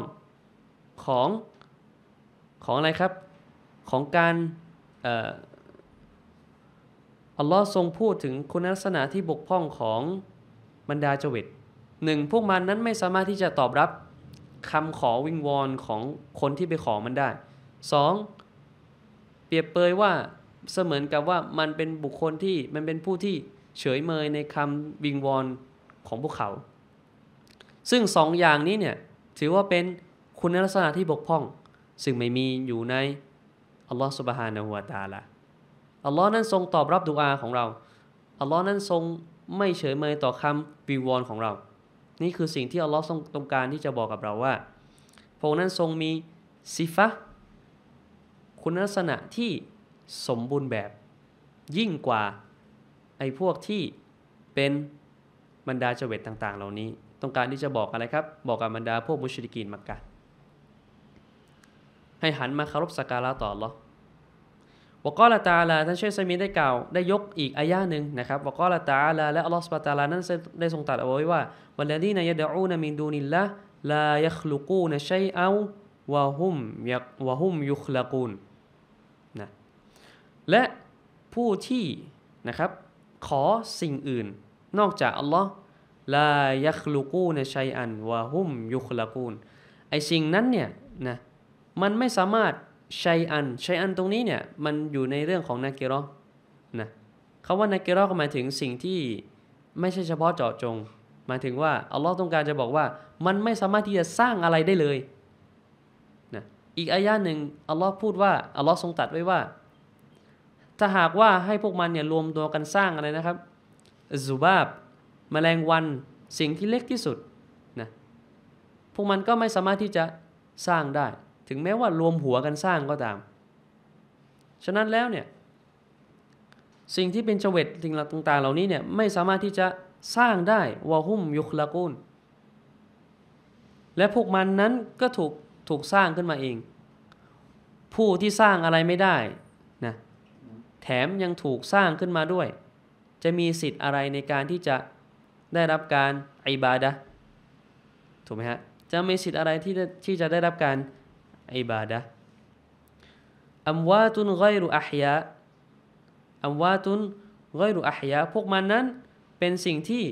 ของ ของอะไรครับของการอัลลอฮ์ทรงพูดถึงคุณลักษณะที่บกพร่องของบรรดาจวิตหนึ่งพวกมันนั้นไม่สามารถที่จะตอบรับคำขอวิงวอนของคนที่ไปขอมันได้ 2. เปรียบเปยว่าเสมือนกับว่ามันเป็นบุคคลที่มันเป็นผู้ที่เฉยเมยในคำวิงวอนของพวกเขา ซึ่งสองอย่างนี้เนี่ยถือว่าเป็นคุณลักษณะที่บกพร่องซึ่งไม่มีอยู่ในอัลลอฮ์ سبحانه และ تعالى อัลลอฮ์นั้นทรงตอบรับดุอาของเรา อัลลอฮ์นั้นทรงไม่เฉยเมยต่อคำวิวรณ์ของเรา นี่คือสิ่งที่อัลลอฮ์ทรงต้องการที่จะบอกกับเราว่า พระองค์นั้นทรงมีซิฟะคุณลักษณะที่สมบูรณ์แบบยิ่งกว่า ไอ้ พวกที่เป็นบรรดาเจเวตต่าง ๆ เหล่านี้ ต้องการที่จะบอกอะไรครับ บอกกับบรรดาพวกมุชริกีนมักกะให้หันมาคารพสักการะต่อหรอวกอลาตาลาท่านเชคซามีได้กล่าวได้ยกอีกอายะหนึ่งนะครับวกอลาตาลาและ อัลลอฮฺสปาตาลา นั้นได้ทรงตรัสเอาไว้ว่า วันนี้นายดอูนมินดูนิลละลายัคลุกูนชัยเอาวะฮุมยักวะฮุมยุคลากูน นะและผู้ที่นะครับขอสิ่งอื่น นอกจาก อัลลอฮ์ลายัคลุกูนชัยอัน วะฮุมยุคลากูน ไอสิ่งนั้นเนี่ยนะ มันไม่สามารถชัยอันชัยอันตรงนี้เนี่ยมันอยู่ในเรื่องของนาเกรอนะคาว่านาเกรอก็หมายถึงสิ่งที่ไม่ใช่เฉพาะเจาะจงหมายถึงว่าอัลลอฮ์ต้องการจะบอกว่า มันไม่สามารถที่จะสร้างอะไรได้เลยนะอีกอายะหนึ่งอัลลอฮ์พูดว่าอัลลอฮ์ทรงตัดไว้ว่า ถ้าหากว่าให้พวกมันเนี่ยรวมตัวกันสร้างอะไรนะครับซูบาบมแมลงวันสิ่งที่เล็กที่สุดนะพวกมันก็ไม่สามารถที่จะสร้างได้ถึงแม้ว่ารวมหัวกันสร้างก็ตาม ฉะนั้นแล้วเนี่ย สิ่งที่เป็นเวตสิ่งต่างๆเหล่านี้เนี่ยไม่สามารถที่จะสร้างได้วะหุมยุคละกูลและพวกมันนั้นก็ถูกถูกสร้างขึ้นมาเอง ผู้ที่สร้างอะไรไม่ได้นะ แถมยังถูกสร้างขึ้นมาด้วย จะมีสิทธิ์อะไรในการที่จะได้รับการอิบาดะถูกไหมฮะ จะมีสิทธิ์อะไรที่ที่จะได้รับการอิบาดะอัมวาตุนไกรุอัฮยาอัมวาตุนไกรุอัฮยาพวกมันนั้นเป็นสิ่งที่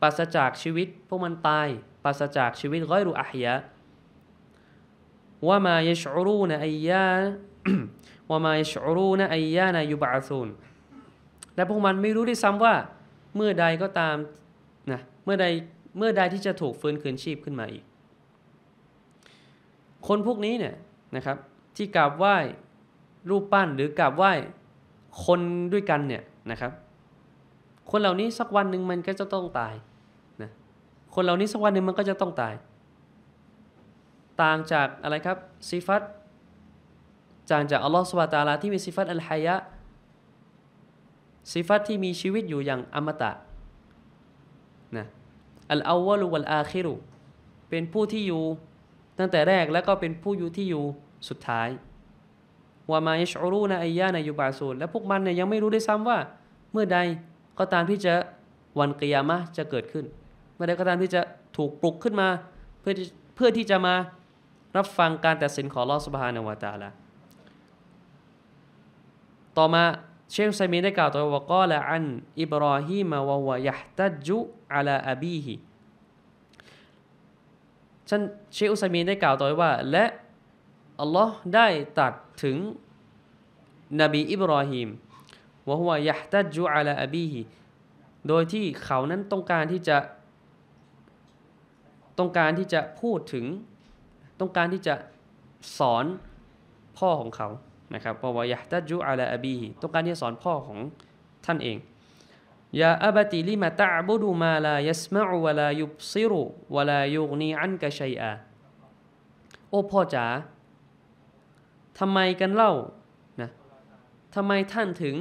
ปราศจากชีวิต พวกมันตายปราศจากชีวิตไกรุอัฮยาว่ามาเยชรูนอียาว่ามาเยชรูนอียานายุบะซูนและพวกมันไม่รู้ด้วยซ้ำว่า เมื่อใดก็ตามนะเมื่อใดเมื่อใดที่จะถูกฟื้นคืนชีพขึ้นมาอีกคนพวกนี้เนี่ยนะครับที่กราบไหว้รูปปั้นหรือกราบไหว้คนด้วยกันเนี่ยนะครับ คนเหล่านี้สักวันหนึ่งมันก็จะต้องตายนะคนเหล่านี้สักวันหนึ่งมันก็จะต้องตายต่างจากอะไรครับสิฟัตจางจากอัลลอฮฺสุบะตาลาที่มีสิฟัตอัลฮายะสิฟัตที่มีชีวิตอยู่อย่างอมตะนะอัลอาวะลุวัลอาคิรุเป็นผู้ที่อยู่ตั้งแต่แรกแล้วก็เป็นผู้อยู่ที่อยู่สุดท้ายวามาอิชอรูนะอายาในยูบาซูลและพวกมันเนี่ยยังไม่รู้ด้วยซ้ำว่า เมื่อใดก็ตามที่จะวันกิยามะจะเกิดขึ้น เมื่อใดก็ตามที่จะถูกปลุกขึ้นมาเพื่อเพื่อที่จะมารับฟังการตัดสินของลอสุบฮานวาตาละต่อมาเชคไซมีได้กล่าวต่อว่าก็ละ อัน อิบรอฮีมาวะวะยะตัจุอัลาอบีฮีท่านเชคอุซัยมีนได้กล่าวต่อว่า และอัลลอฮ์ได้ตัดถึงนบีอิบรอฮิมว่าหัวยะตัดจูอาลาอบีฮีโดยที่เขานั้นต้องการที่จะต้องการที่จะพูดถึง ต้องการที่จะสอนพ่อของเขานะครับเพราะว่ายะตัดจูอาลาอบีฮีต้องการที่จะสอนพ่อของท่านเองยาอับติลิมาตะบุดูมาลายัสมาวลายุบซิรุวลายุกนีอันกะชัยอาโอพ่อจ๋าทำไมกันเล่านะทำไมท่านถึง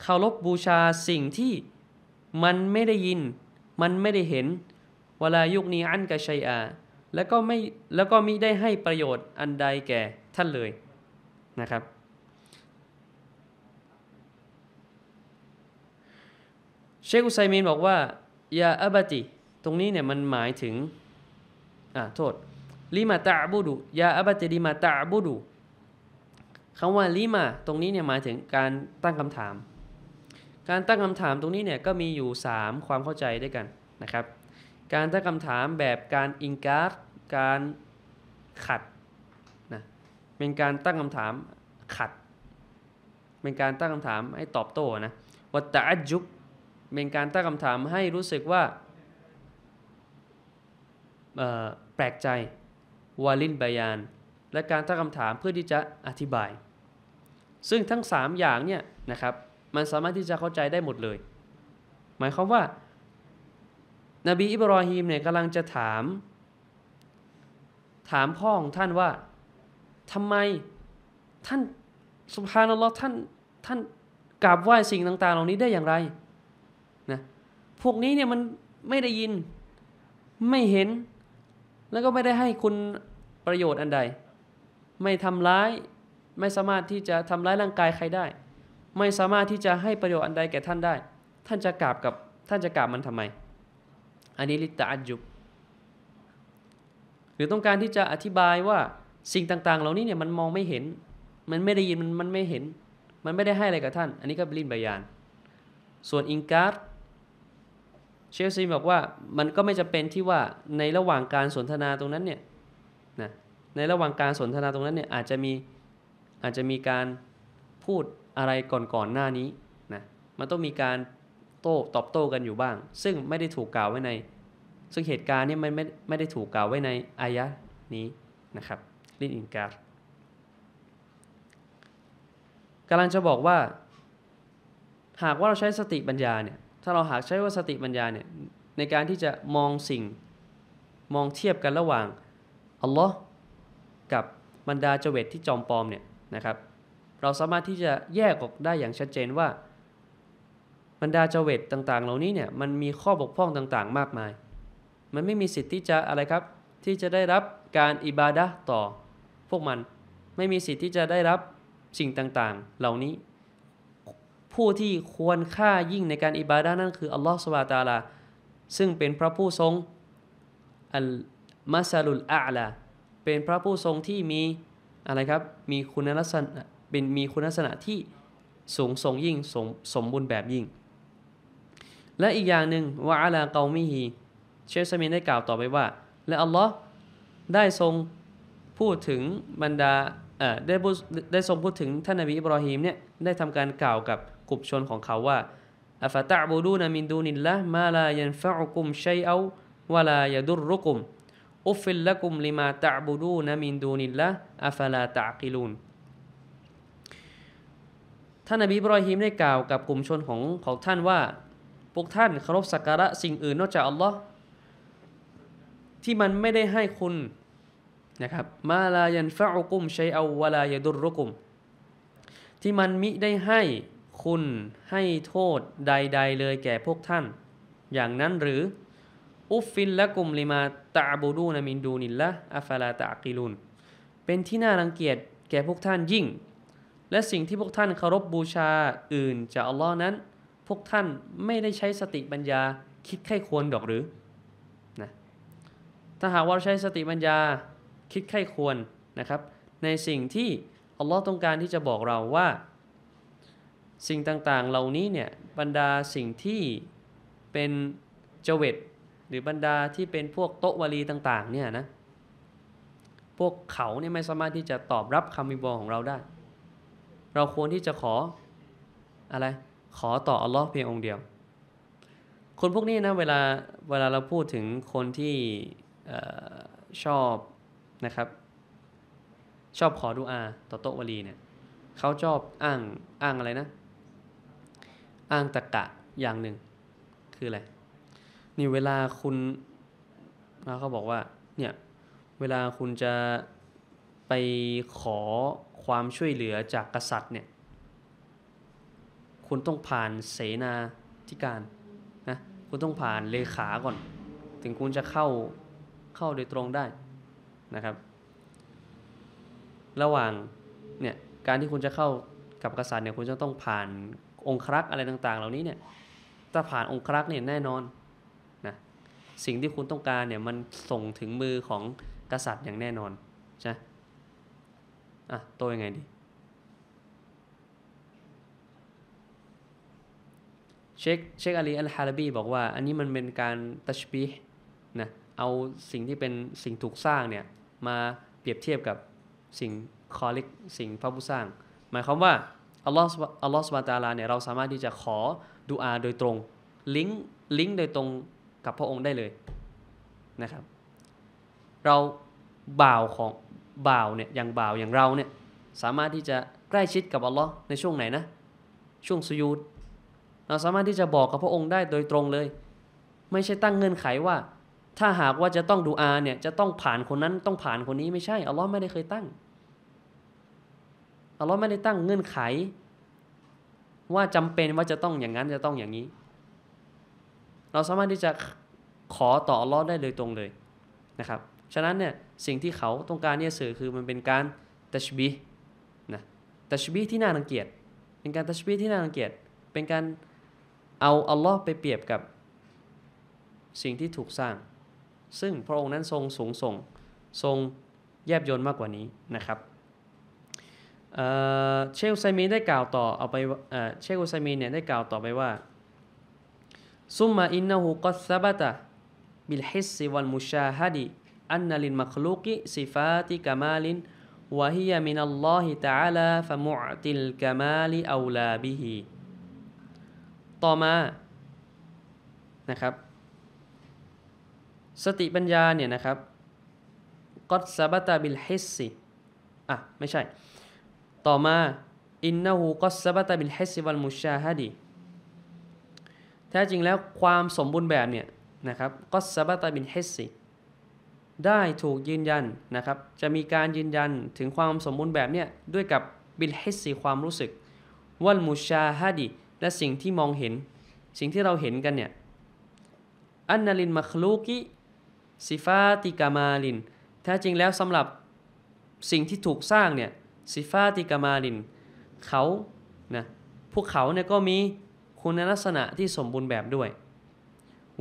เคารพบบูชาสิ่งที่ มันไม่ได้ยิน มันไม่ได้เห็นเวลายุคนี้อันกะชัยอาแล้วก็ไม่แล้วก็มิได้ให้ประโยชน์อันใดแก่ ท่านเลย นะครับเชคุไซมีนบอกว่ายาอับติตรงนี้เนี่ยมันหมายถึงอ่าโทษลิมาตาบูดูยาอับติลิมาตาบูดูคำว่าลิมาตรงนี้เนี่ยหมายถึงการตั้งคำถาม การตั้งคำถามตรงนี้เนี่ยก็มีอยู่ 3 ความเข้าใจด้วยกันนะครับการตั้งคำถามแบบการอิงการ์ดการขัดนะเป็นการตั้งคำถามขัด เป็นการตั้งคำถามให้ตอบโต้นะวัตตะจุบเป็นการตั้งคำถามให้รู้สึกว่าแปลกใจวาลินบายานและการตั้งคำถามเพื่อที่จะอธิบาย ซึ่งทั้ง3อย่างเนี่ยนะครับ มันสามารถที่จะเข้าใจได้หมดเลย หมายความว่านบีอิบรอฮีมเนี่ยกำลังจะถาม ถามพ่อของท่านว่าทำไมท่านสุภานัลลอฮ์ท่านท่านกราบไหว้สิ่งต่าง ๆ เหล่านี้ได้อย่างไรพวกนี้เนี่ยมันไม่ได้ยินไม่เห็น แล้วก็ไม่ได้ให้คุณประโยชน์อันใด ไม่ทำร้ายไม่สามารถที่จะทำร้ายร่างกายใครได้ ไม่สามารถที่จะให้ประโยชน์อันใดแก่ท่านได้ ท่านจะกราบกับท่านจะกราบมันทำไม อันนี้ลิตาอัจุบหรือต้องการที่จะอธิบายว่าสิ่งต่างๆ เหล่านี้เนี่ยมันมองไม่เห็นมันไม่ได้ยินมันมันไม่เห็นมันไม่ได้ให้อะไรกับท่าน อันนี้ก็บลินบายานส่วนอิงการ์เชลซีบอกว่า มันก็ไม่จำเป็นที่ว่าในระหว่างการสนทนาตรงนั้นเนี่ยนะในระหว่างการสนทนาตรงนั้นเนี่ยอาจจะมีอาจจะมีการพูดอะไรก่อนๆ หน้านี้นะมันต้องมีการโต้ตอบโต้กันอยู่บ้าง ซึ่งไม่ได้ถูกกล่าวไว้ในซึ่งเหตุการณ์นี้มันไม่ไม่ได้ถูกกล่าวไว้ในอายะนี้นะครับลินอินการกำลังจะบอกว่า หากว่าเราใช้สติปัญญาเนี่ยถ้าเราหากใช้ว่าสติปัญญาเนี่ยในการที่จะมองสิ่งมองเทียบกันระหว่างอัลลอฮ์กับบรรดาเจเวตที่จอมปลอมเนี่ยนะครับ เราสามารถที่จะแยกออกได้อย่างชัดเจนว่า บรรดาเจเวตต่างๆ เหล่านี้เนี่ยมันมีข้อบกพร่องต่างๆ มากมาย มันไม่มีสิทธิ์ที่จะอะไรครับที่จะได้รับการอิบาดะต่อพวกมันไม่มีสิทธิ์ที่จะได้รับสิ่งต่างๆเหล่านี้ผู้ที่ควรค่ายิ่งในการอิบาดานั่นคืออัลลอฮฺสวาตาลา ซึ่งเป็นพระผู้ทรงอัลมาซาลุลอาลาเป็นพระผู้ทรงที่มีอะไรครับ มีคุณลักษณะเป็นมีคุณลักษณะที่สูงทรงยิ่งสมสมบูรณ์แบบยิ่ง และอีกอย่างหนึ่งว่าอาลาเกามิฮีเชฟสมินได้กล่าวต่อไปว่า และอัลลอฮ์ได้ทรงพูดถึงบรรดาได้ได้ทรงพูดถึงท่านนบีอิบรอฮีมเนี่ยได้ทำการกล่าวกับกลุ่มชนของเขาว่าอัฟตะบูดูนามินดูนิลละมาลายันฟะอุกุมชัยเอาวลายดุรุกุมอุฟิลละกุมลิมาตะบูดูนามินดูนิลละอัฟลาตะกิลูนท่านนบีบรอฮิมได้กล่าว กับ กลุ่มชนของของท่านว่า พวกท่านเคารพสักการะสิ่งอื่น นอกจากอัลลอฮ์ที่มันไม่ได้ให้คุณ นะครับ มาลายันฟะอุกุมชัยเอาวลายดุรุกุม ที่มันมิได้ให้คุณให้โทษใดๆเลยแก่พวกท่านอย่างนั้นหรืออุฟฟินและกลุ่มลิมาตาบูดูนามินดูนิลละอัฟลาตากิลุนเป็นที่น่ารังเกียจแก่พวกท่านยิ่ง และสิ่งที่พวกท่านเคารพบบูชาอื่น จากอัลลอฮ์นั้น พวกท่านไม่ได้ใช้สติปัญญาคิดไข้ควรดอกหรือนะถ้าหากว่าใช้สติปัญญาคิดไข้ควรนะครับ ในสิ่งที่อัลลอฮ์ต้องการที่จะบอกเราว่าสิ่งต่างๆเหล่านี้เนี่ยบรรดาสิ่งที่เป็นเจวิตหรือบรรดาที่เป็นพวกโตวลีต่าง ๆ เนี่ยนะพวกเขาเนี่ยไม่สามารถที่จะตอบรับคำวิบอของเราได้ เราควรที่จะขออะไร ขอต่ออัลลอฮ์เพียงองค์เดียวคนพวกนี้นะเวลาเวลาเราพูดถึงคนที่ออชอบนะครับ ชอบขอดุอาต่อโตวลีเนี่ยเขาชอบอ้างอ้างอะไรนะอ้างตะกะอย่างหนึ่งคืออะไรนี่เวลาคุณเขาบอกว่าเนี่ยเวลาคุณจะไปขอความช่วยเหลือจากกษัตริย์เนี่ยคุณต้องผ่านเสนาธิการนะคุณต้องผ่านเลขาก่อน ถึงคุณจะเข้าเข้าโดยตรงได้นะครับ ระหว่างเนี่ยการที่คุณจะเข้ากับกษัตริย์เนี่ยคุณจะต้องผ่านองครักษ์อะไรต่างๆ เหล่านี้เนี่ยถ้าผ่านองครักษ์เนี่ยแน่นอนนะ สิ่งที่คุณต้องการเนี่ย มันส่งถึงมือของกษัตริย์อย่างแน่นอน ใช่ อ่ะ โตยังไงดี เชคเชคอาลีอัลฮาาบีบอกว่าอันนี้มันเป็นการตัชบีนะ เอาสิ่งที่เป็นสิ่งถูกสร้างเนี่ย มาเปรียบเทียบกับสิ่งคอลิกสิ่งพระผู้สร้าง หมายความว่าอัลลอฮ์อัลลอฮ์สุบานตาลาเนี่ยเราสามารถที่จะขอดูอาโดยตรงลิงก์ลิงก์โดยตรงกับพระองค์ได้เลยนะครับเราบ่าวของบ่าวเนี่ยอย่างบ่าวอย่างเราเนี่ยสามารถที่จะใกล้ชิดกับอัลลอฮ์ในช่วงไหนนะช่วงสุยูดเราสามารถที่จะบอกกับพระองค์ได้โดยตรงเลย ไม่ใช่ตั้งเงื่อนไขว่า ถ้าหากว่าจะต้องดูอาเนี่ยจะต้องผ่านคนนั้น ต้องผ่านคนนี้ไม่ใช่อัลลอฮ์ไม่ได้เคยตั้งอัลลอฮ์ไม่ได้ตั้งเงื่อนไข ว่าจำเป็นว่าจะต้องอย่างนั้นจะต้องอย่างนี้ เราสามารถที่จะขอต่ออัลลอฮ์ได้เลยตรงเลยนะครับฉะนั้นเนี่ยสิ่งที่เขาต้องการเนี่ยสื่อคือมันเป็นการตัชบีนะตัชบีที่น่ารังเกียจเป็นการตัชบีที่น่ารังเกียจเป็นการเอาอัลลอฮ์ไปเปรียบกับสิ่งที่ถูกสร้าง ซึ่งพระองค์นั้นทรงสูงส่งทรงแยบยนต์มากกว่านี้นะครับเชคอุซยมีได้กล่าวต่อเอาไปเชคอุซยมีเนี่ยได้กล่าวต่อไปว่าซุมมาอินนะฮูกัสซาบะตะ บิลฮิสซิวัลมุชาฮดีอันนลินมักลูกิซิฟาติกามาลินวะฮียมินัลลอฮิตะอาลาฟะมุอติลกามาลิอาลาบิฮีต่อมานะครับสติปัญญาเนี่ยนะครับกัสซาบะตะบิลฮิสซิอ่ะไม่ใช่ต่อมาอินนาหูก็ซาบตาบิลฮสซิวัลมุชาฮดีแท้จริงแล้วความสมบูรณ์แบบเนี่ยนะครับก็ซาบตาบินฮสซิได้ถูกยืนยันนะครับจะมีการยืนยันถึงความสมบูรณ์แบบเนี่ยด้วยกับบิลฮิสซความรู้สึกวัลมุชาฮดีและสิ่งที่มองเห็นสิ่งที่เราเห็นกันเนี่ยอันนาลินมัคลูกิซิฟาติกามาลินแท้จริงแล้วสำหรับสิ่งที่ถูกสร้างเนี่ยซิฟาติกามาลินเขา นะพวกเขาเนี่ย ก็มีคุณลักษณะที่สมบูรณ์แบบด้วย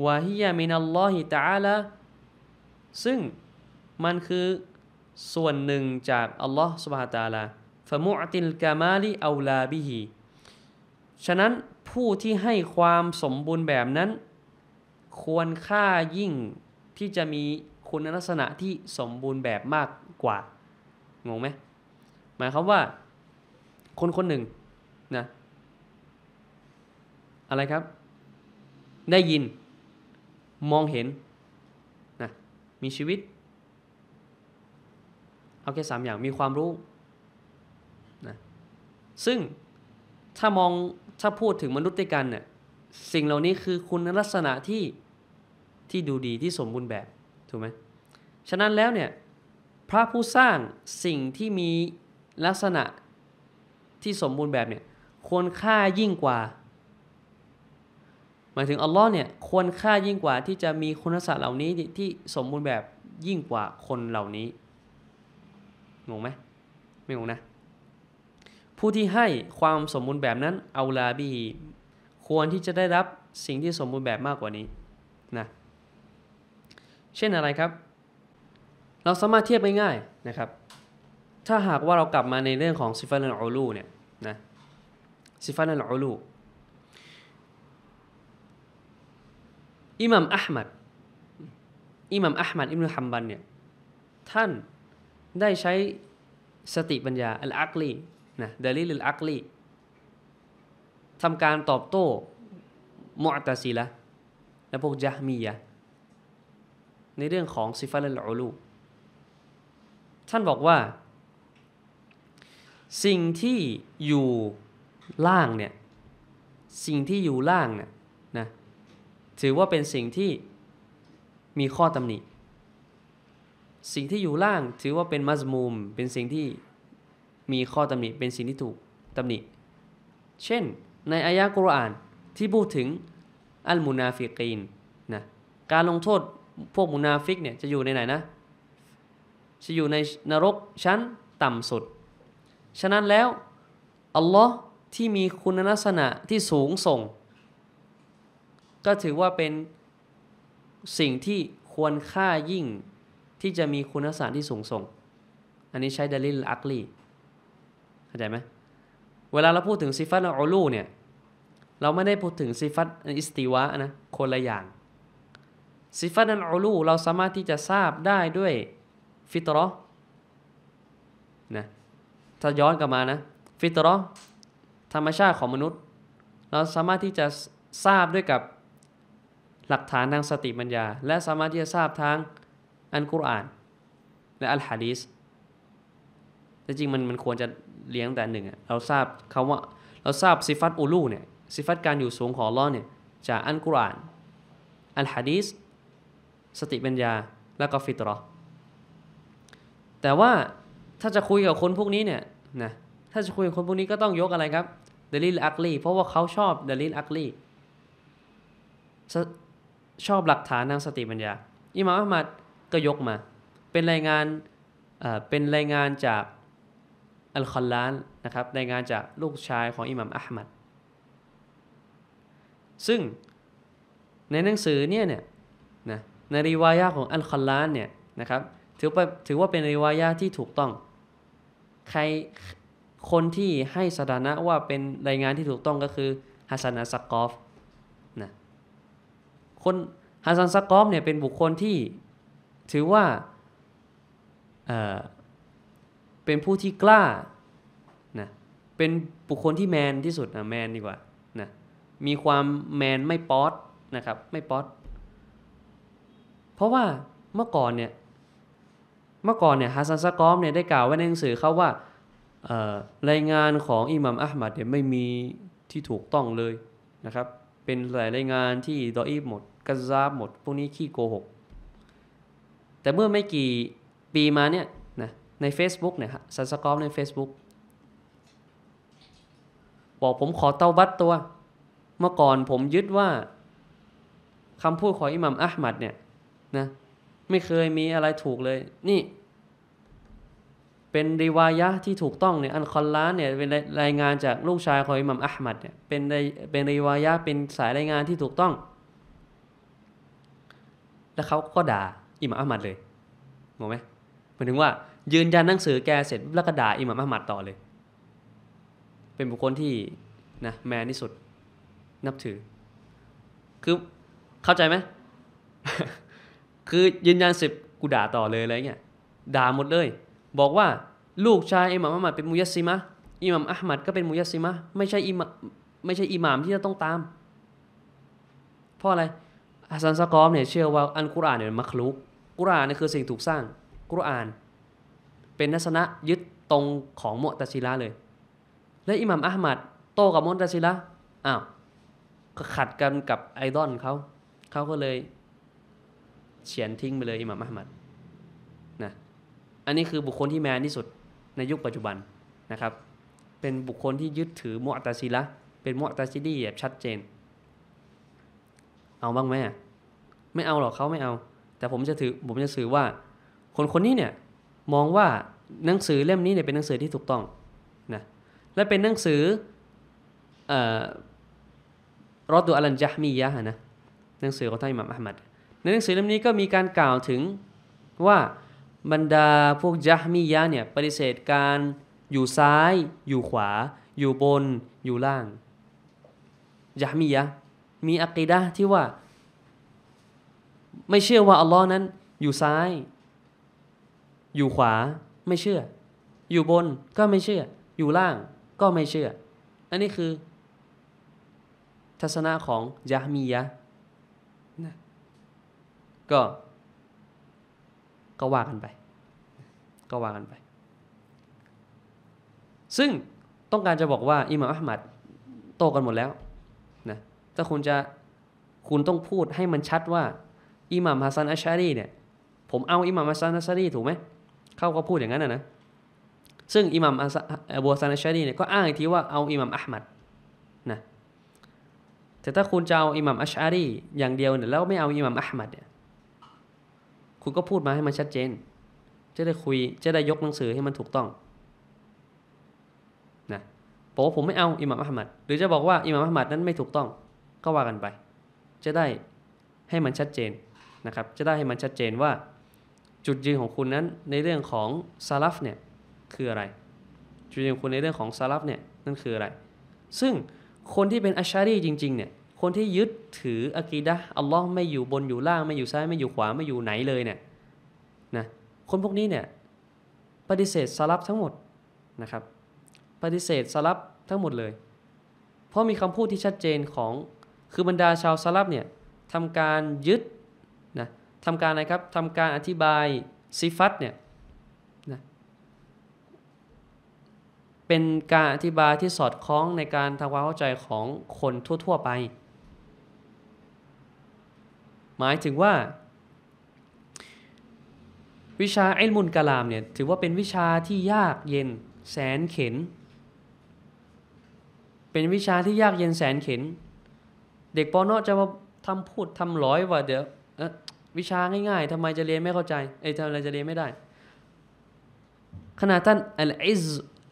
วาฮิยามินัลลอฮิตาละซึ่งมันคือส่วนหนึ่งจากอัลลอฮ์สุบฮาตาลาฟะมุอติลกามาลิอูลาบิฮีฉะนั้นผู้ที่ให้ความสมบูรณ์แบบนั้น ควรค่ายิ่งที่จะมีคุณลักษณะที่สมบูรณ์แบบมากกว่า งงไหมหมายความว่า คนคนหนึ่งนะอะไรครับ ได้ยินมองเห็นนะมีชีวิตเอาแค่สามอย่างมีความรู้นะซึ่งถ้ามองถ้าพูดถึงมนุษย์ด้วยกันเนี่ยสิ่งเหล่านี้คือคุณลักษณะที่ที่ดูดีที่สมบูรณ์แบบ ถูกไหมฉะนั้นแล้วเนี่ย พระผู้สร้างสิ่งที่มีลักษณะที่สมบูรณ์แบบเนี่ยควรค่ายิ่งกว่า หมายถึงอัลลอฮ์เนี่ยควรค่ายิ่งกว่าที่จะมีคุณสมบัติเหล่านี้ที่สมบูรณ์แบบยิ่งกว่าคนเหล่านี้งงไหมไม่งงนะ ผู้ที่ให้ความสมบูรณ์แบบนั้นเอาลาบีควรที่จะได้รับสิ่งที่สมบูรณ์แบบมากกว่านี้นะเช่นอะไรครับ เราสามารถเทียบง่ายๆนะครับถ้าหากว่าเรากลับมาในเรื่องของซิฟานัลอูลูเนี่ยนะซิฟานัลอูลูอิหมัมอัลมัดอิหมัมอัลมัดอิบนุฮัมบันเนี่ยท่านได้ใช้สติปัญญาอัลอักลีนะเดลิลอักลีทำการตอบโต้มุอตซีละและพวกยะมียะในเรื่องของซิฟานัลอูลูท่านบอกว่าสิ่งที่อยู่ล่างเนี่ย สิ่งที่อยู่ล่างเนี่ยนะ ถือว่าเป็นสิ่งที่มีข้อตำหนิ สิ่งที่อยู่ล่างถือว่าเป็นมัสมุมเป็นสิ่งที่มีข้อตำหนิ เป็นสิ่งที่ถูกตำหนิ เช่น ในอายะกุรอานที่พูดถึงอัลมุนาฟิกีนนะ การลงโทษพวกมุนาฟิกเนี่ยจะอยู่ในไหนนะ จะอยู่ในนรกชั้นต่ำสุดฉะนั้นแล้วอัลลอฮ์ที่มีคุณลักษณะที่สูงส่ง ก็ถือว่าเป็นสิ่งที่ควรค่ายิ่งที่จะมีคุณลักษณะที่สูงส่ง อันนี้ใช้ดลิลอักลีเข้าใจไหมเวลาเราพูดถึงซิฟัตอัลู เนี่ย เราไม่ได้พูดถึงซิฟัตอิสติวะนะคนละอย่างซิฟัตอัลู เราสามารถที่จะทราบได้ด้วยฟิตรอนะถ้าย้อนกลับมานะ ฟิตรอธรรมชาติของมนุษย์ เราสามารถที่จะทราบด้วยกับหลักฐานทางสติปัญญา และสามารถที่จะทราบทางอันกุรอานและอัลฮะดีสแต่จริงมันมันควรจะเลี้ยงแต่หนึ่งเราทราบคำว่าเราทราบสิฟัตอูลูเนี่ยสิฟัตการอยู่สูงของลอเนี่ยจากอันกุรอานอัลฮะดีสสติปัญญาและก็ฟิตรอแต่ว่าถ้าจะคุยกับคนพวกนี้เนี่ยนะ ถ้าจะคุยกับคนพวกนี้ก็ต้องยกอะไรครับเดลิลอักลีเพราะว่าเขาชอบเดลิลอักลีชอบหลักฐานทางสติปัญญา อิมามอัมัดก็ยกมา เป็นรายงานเป็นรายงานจากอัลคอลลานนะครับรายงานจากลูกชายของอิหมามอัลมัดซึ่งในหนังสือเนี่ยเนี่ยนะ ในรีวายาของอัลคอลลานเนี่ยนะครับถือว่าถือว่าเป็นรีวายาที่ถูกต้องใครคนที่ให้สถานะว่าเป็นรายงานที่ถูกต้องก็คือฮัสซันสักกอฟนะคนฮัสซันสักกอฟเนี่ยเป็นบุคคลที่ ถือว่าเออเป็นผู้ที่กล้านะเป็นบุคคลที่แมนที่สุดนะแมนดีกว่านะมีความแมนไม่ป๊อตนะครับไม่ป๊อตเพราะว่าเมื่อก่อนเนี่ยเมื่อก่อนเนี่ยฮัสซันซากอมเนี่ยได้กล่าวไว้ในหนังสือเขาว่ารายงานของอิหมามอัลมัดเนี่ยไม่มีที่ถูกต้องเลยนะครับ เป็นหลายรายงานที่ดออีฟหมดกัซาบหมดพวกนี้ขี้โกหกแต่เมื่อไม่กี่ปีมาเนี่ยนะใน Facebook เนี่ยซันสกอมใน Facebook บอกผมขอเต้าบัตตัว เมื่อก่อนผมยึดว่าคำพูดของอิหมามอัลมัดเนี่ยนะไม่เคยมีอะไรถูกเลย นี่ เป็นรีวายะที่ถูกต้องเนี่ย อันคอนล้านเนี่ยเป็นรายงานจากลูกชายของอิหม่ามอัลมัดเนี่ย เป็นเป็นรีวายะเป็นสายรายงานที่ถูกต้อง แล้วเขาก็ด่าอิหมามอัลมัดเลย งงไหมหมายถึงว่ายืนยันหนังสือแกเสร็จแล้วก็ด่าอิหมามอัลมัดต่อเลย เป็นบุคคลที่นะแมนที่สุดนับถือ คือเข้าใจไหมคือยืนยันเสร็จกูด่าต่อเลยอะไรเงี้ยด่าหมดเลยบอกว่า ลูกชาย อิหม่ามอัมมัด เป็นมุยสซิมะอิหม่ามอัลมัดก็เป็นมุยสซิมะไม่ใช่อิหม่ามไม่ใช่อิหม่ามที่จะต้องตามเพราะอะไรอัสซันสกอมเนี่ยเชื่อว่าอันกุรอานเนี่ยมักลุก กุรอานเนี่ยคือสิ่งถูกสร้างกุรอาน เป็นนัสนะยึดตรงของมตัซิละเลย และอิหม่ามอัลมัดโตกับมตัซิละอ้าวขัดกันกับไอดอลเขาเขาก็เลยเฉียนทิ้งไปเลยอิหม่ามอัมัดนะ อันนี้คือบุคคลที่แมนที่สุดในยุคปัจจุบันนะครับ เป็นบุคคลที่ยึดถือมุอตาซิละเป็นมุอตาซิดีแบบชัดเจนเอาบ้างไหมไม่เอาหรอกเขาไม่เอา แต่ผมจะถือผมจะสื่อว่า คนคนนี้เนี่ยมองว่าหนังสือเล่มนี้เนี่ยเป็นหนังสือที่ถูกต้องนะ และเป็นหนังสือรอดูอัลันจามียะนะหนังสือของท่านอิหม่ามอัมัดในหนังสือเล่มนี้ก็มีการกล่าวถึงว่าบรรดาพวกยะมียะเนี่ยปฏิเสธการอยู่ซ้าย อยู่ขวา อยู่บนอยู่ล่างยะมียะมีอักีดะที่ว่า ไม่เชื่อว่าอัลลอฮ์นั้นอยู่ซ้าย อยู่ขวาไม่เชื่อ อยู่บนก็ไม่เชื่อ อยู่ล่างก็ไม่เชื่อ อันนี้คือ ทัศนะของยะมียะก็ก็ว่ากันไป ก็ว่ากันไป ซึ่งต้องการจะบอกว่าอิหม่ามอัลมัดโตกันหมดแล้วนะถ้าคุณจะคุณต้องพูดให้มันชัดว่า อิหม่ามฮัสซันอัชชารีเนี่ย ผมเอาอิหม่ามฮัสซันอัชชารีถูกไหมเขาก็พูดอย่างนั้นนะซึ่งอิหม่ามอับูฮัสซันอัชชารีเนี่ยก็อ้างอีกทีว่าเอาอิหม่ามอัลมัดนะแต่ถ้าคุณจะเอาอิหม่ามอัชชารีอย่างเดียวเนี่ยแล้วไม่เอาอิหม่ามอัลมัดเนี่ยคุณก็พูดมาให้มันชัดเจน จะได้คุย จะได้ยกหนังสือให้มันถูกต้อง นะบอกว่าผมไม่เอาอิหม่ามอัลมัด หรือจะบอกว่าอิหม่ามอัลมัดนั้นไม่ถูกต้อง ก็ว่ากันไป จะได้ให้มันชัดเจนนะครับ จะได้ให้มันชัดเจนว่า จุดยืนของคุณนั้นในเรื่องของซาลัฟเนี่ยคืออะไร จุดยืนของคุณในเรื่องของซาลัฟเนี่ยนั่นคืออะไร ซึ่งคนที่เป็นอัชชารีจริงๆเนี่ยคนที่ยึดถืออะกีดะอัลลอฮ์ไม่อยู่บนอยู่ล่างไม่อยู่ซ้าย ไม่อยู่ขวาไม่อยู่ไหนเลยเนี่ยนะคนพวกนี้เนี่ย ปฏิเสธสลับทั้งหมดนะครับปฏิเสธสลับทั้งหมดเลย เพราะมีคำพูดที่ชัดเจนของ คือบรรดาชาวสลับเนี่ยทำการยึดนะทำการอะไรครับทำการอธิบายซิฟัตเนี่ยนะเป็นการอธิบายที่สอดคล้องในการทำความเข้าใจของคนทั่วๆไปหมายถึงว่า วิชาไอ้มุนกะลามเนี่ยถือว่าเป็นวิชาที่ยากเย็นแสนเข็น เป็นวิชาที่ยากเย็นแสนเข็น เด็กปอนอจะมาทำพูดทำร้อยว่าเดี๋ยววิชาง่ายๆทำไมจะเรียนไม่เข้าใจไอ้ทำอะไรจะเรียนไม่ได้ขณะท่านอัลอิซ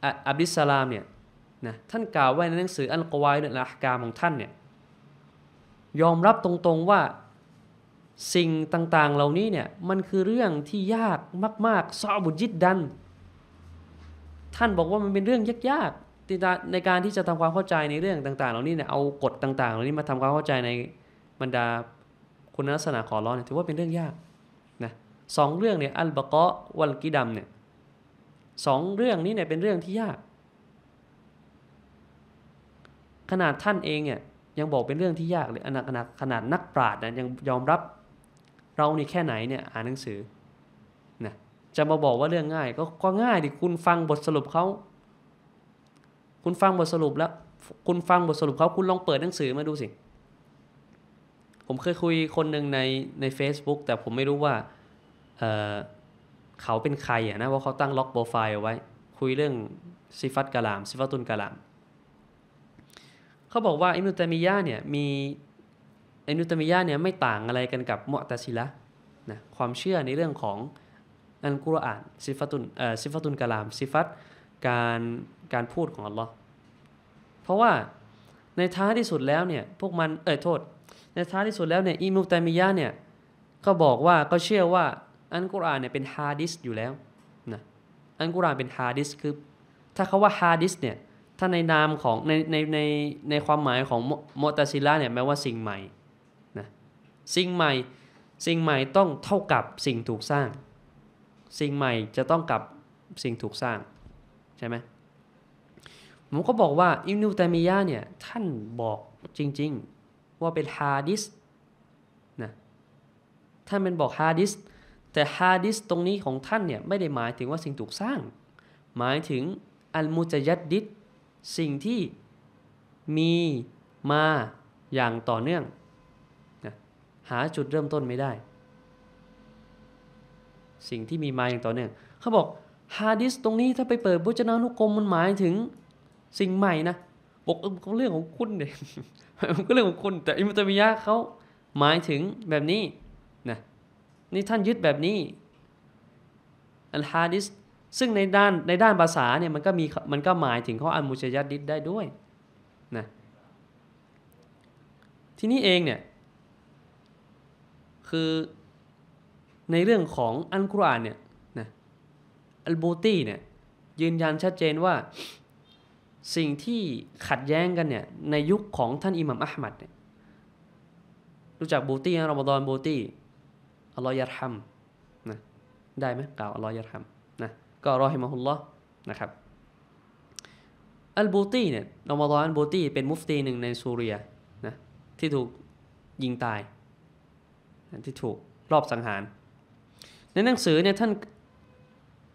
อับดิสลามเนี่ยนะท่านกล่าวไว้ในหนังสืออัลกวายเละอัลกามของท่านเนี่ยยอมรับตรงๆว่าสิ่งต่าง ๆ เหล่านี้เนี่ย มันคือเรื่องที่ยากมากๆซอบุยิดดันท่านบอกว่ามันเป็นเรื่องยากๆในการที่จะทำความเข้าใจในเรื่องต่าง ๆ เหล่านี้เนี่ย เอากฎต่างๆเหล่านี้มาทำความเข้าใจในบรรดาคุณลักษณะขอร้อนเนี่ยถือว่าเป็นเรื่องยากนะสองเรื่องเนี่ย อัลบะกะวัลกิดัมเนี่ยสองเรื่องนี้เนี่ยเป็นเรื่องที่ยาก ขนาดท่านเองเนี่ยยังบอกเป็นเรื่องที่ยากเลยขนาดขนาดนักปราชญ์นะยังยอมรับเรานี่แค่ไหนเนี่ยอ่านหนังสือนะจะมาบอกว่าเรื่องง่าย ก็ก็ง่ายดิคุณฟังบทสรุปเขา คุณฟังบทสรุปแล้วคุณฟังบทสรุปเขาคุณลองเปิดหนังสือมาดูสิ ผมเคยคุยคนหนึ่งในใน a c e b o o k แต่ผมไม่รู้ว่าเเขาเป็นใครอะนะว่าเขาตั้งล็อกโปรไฟล์เอาไว้ คุยเรื่องซิฟัตกะลามซิฟัตุนกะลาม เขาบอกว่าอิมนุตามิยะเนี่ยมีอินุตมิยะเนี่ยไม่ต่างอะไรกันกับมอตซิละนะความเชื่อในเรื่องของอันกุรอานซิฟตุนเอ่อซิฟตุนกะลามซิฟัตการการพูดของอัลลอฮ์เพราะว่าในท้ายที่สุดแล้วเนี่ยพวกมันเอ่ยโทษ ในท้ายที่สุดแล้วเนี่ยอิมุตมิยะเนี่ยก็บอกว่าก็เชื่อว่า อันกุรอานเนี่ยเป็นฮาดิสอยู่แล้วนะอันกุรอานเป็นฮาดิสคือถ้าเขาว่าฮาดิสเนี่ยถ้าในนามของในในในในความหมายของโมตัซิละเนี่ยแม้ว่าสิ่งใหม่สิ่งใหม่ สิ่งใหม่ต้องเท่ากับสิ่งถูกสร้าง สิ่งใหม่จะต้องกับสิ่งถูกสร้างใช่ไหมผมก็บอกว่าอิมนุตามียาเนี่ยท่านบอกจริง ๆ ว่าเป็นฮาดิสนะท่านเป็นบอกฮาดิสแต่ฮาดิสตรงนี้ของท่านเนี่ย ไม่ได้หมายถึงว่าสิ่งถูกสร้าง หมายถึงอัลมุจยัดดิสสิ่งที่มีมาอย่างต่อเนื่องหาจุดเริ่มต้นไม่ได้ สิ่งที่มีมาอย่างต่อเนื่อง เขาบอกฮาดิสตรงนี้ถ้าไปเปิดบุจนานุกรมมันหมายถึงสิ่งใหม่นะบอกเรื่องของคุณเนี่ยก็เรื่องของคุณ แต่อิมตมิยะเขาหมายถึงแบบนี้นะนี่ท่านยึดแบบนี้อัลฮาดิสซึ่งในด้านในด้านภาษาเนี่ยมันก็มีมันก็หมายถึงข้ออันมุชยัดดิษได้ด้วยนะทีนี้เองเนี่ยือในเรื่องของอัลกุรอานเนี่ยนะอัลบูตีเนี่ยยืนยันชัดเจนว่าสิ่งที่ขัดแย้งกันเนี่ยในยุคของท่านอิหม่ามอัมัดเนี่ยรู้จักบูตี้นะรอมฎอนบูตี้อัลลอฮ์ยัดฮัมนะได้ไหมกล่าวอัลลอฮ์ยัดฮัมนะก็รอฮิมะฮุลลอฮ์นะครับอัลบูตี้เนี่ยรอมฎอนบูตี้เป็นมุฟตีหนึ่งในซูเรียนะที่ถูกยิงตายที่ถูกรอบสังหาร ในหนังสือเนี่ยท่าน